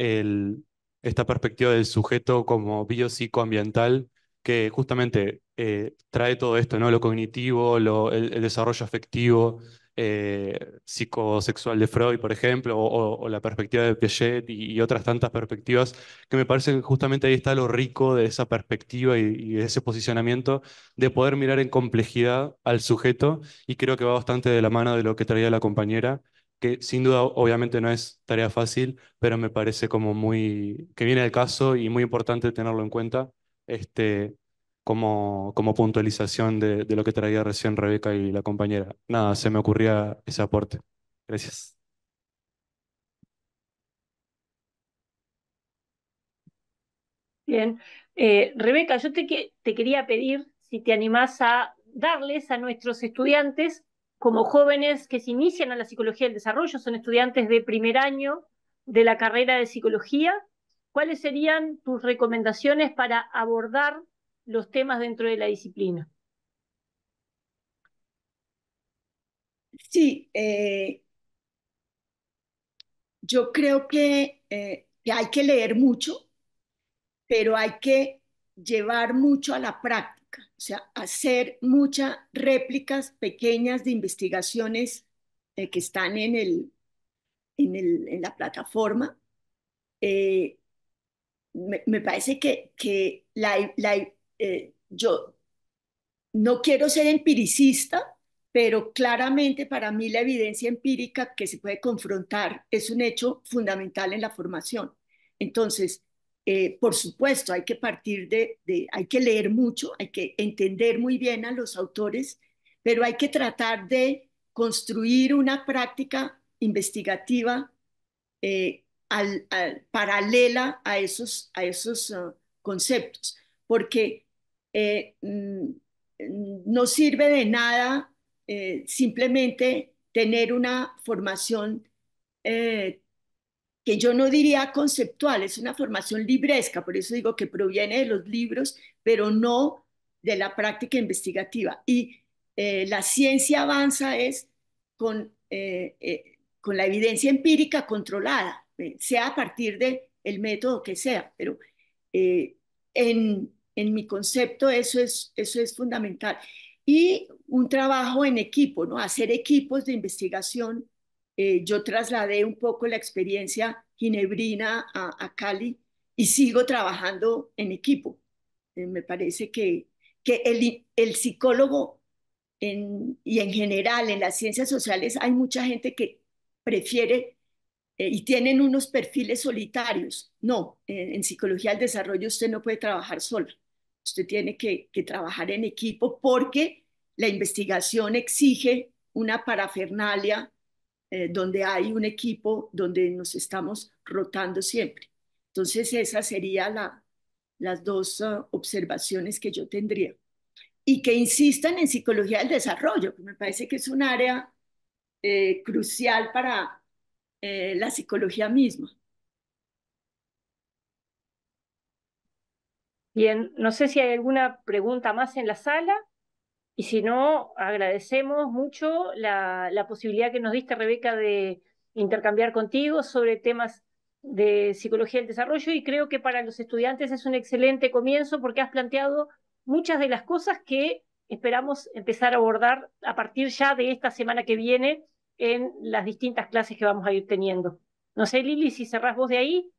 esta perspectiva del sujeto como biopsicoambiental, que justamente eh, trae todo esto, ¿no? lo cognitivo, el desarrollo afectivo, eh, psicosexual de Freud, por ejemplo, o, la perspectiva de Piaget y, otras tantas perspectivas, que me parece que justamente ahí está lo rico de esa perspectiva y, de ese posicionamiento, de poder mirar en complejidad al sujeto, y creo que va bastante de la mano de lo que traía la compañera, que sin duda obviamente no es tarea fácil, pero me parece como muy, que viene al caso y muy importante tenerlo en cuenta. Este, como, como puntualización de, lo que traía recién Rebeca y la compañera. Nada, se me ocurría ese aporte. Gracias. Bien. Eh, Rebeca, yo te, te quería pedir si te animás a darles a nuestros estudiantes, como jóvenes que se inician a la psicología del desarrollo, son estudiantes de primer año de la carrera de psicología, ¿cuáles serían tus recomendaciones para abordar los temas dentro de la disciplina. Sí, eh, yo creo eh, que, hay que leer mucho, pero hay que llevar mucho a la práctica, o sea, hacer muchas réplicas pequeñas de investigaciones eh, que están en, el, en, la plataforma. Me, me, parece que, que la, la, eh, yo no quiero ser empiricista, pero claramente para mí la evidencia empírica que se puede confrontar es un hecho fundamental en la formación. Entonces, eh, por supuesto, hay que partir de, de, hay que leer mucho, hay que entender muy bien a los autores, pero hay que tratar de construir una práctica investigativa eh, al, paralela a esos, a esos uh, conceptos, porque eh, mm, mm, no sirve de nada eh, simplemente tener una formación eh, que yo no diría conceptual, es una formación libresca, por eso digo que proviene de los libros, pero no de la práctica investigativa. Y la ciencia avanza es con, con la evidencia empírica controlada, sea a partir del el método que sea, pero en en mi concepto eso es, eso es fundamental. Y un trabajo en equipo, ¿no? Hacer equipos de investigación. Eh, yo trasladé un poco la experiencia ginebrina a, Cali y sigo trabajando en equipo. Eh, me parece que, que el, el psicólogo en, y en general en las ciencias sociales hay mucha gente que prefiere eh, y tienen unos perfiles solitarios. No, en, psicología del desarrollo usted no puede trabajar solo. Usted tiene que, trabajar en equipo porque la investigación exige una parafernalia eh, donde hay un equipo donde nos estamos rotando siempre. Entonces, esas serían la, las dos ah, observaciones que yo tendría. Y que insistan en psicología del desarrollo, que me parece que es un área eh, crucial para eh, la psicología misma. Bien, no sé si hay alguna pregunta más en la sala y si no, agradecemos mucho la, posibilidad que nos diste, Rebeca, de intercambiar contigo sobre temas de psicología del desarrollo y creo que para los estudiantes es un excelente comienzo porque has planteado muchas de las cosas que esperamos empezar a abordar a partir ya de esta semana que viene en las distintas clases que vamos a ir teniendo. No sé, Lili, si cerrás vos de ahí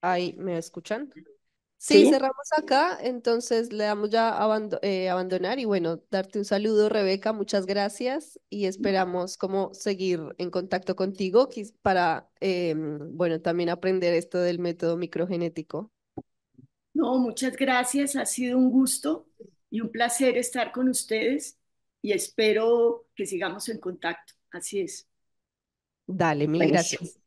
Ahí, ¿me escuchan? Sí, cerramos acá, entonces le damos ya eh, abandonar y bueno, darte un saludo, Rebeca, muchas gracias y esperamos como seguir en contacto contigo para, em, bueno, también aprender esto del método microgenético. No, muchas gracias, ha sido un gusto y un placer estar con ustedes y espero que sigamos en contacto, así es. Dale, mil gracias.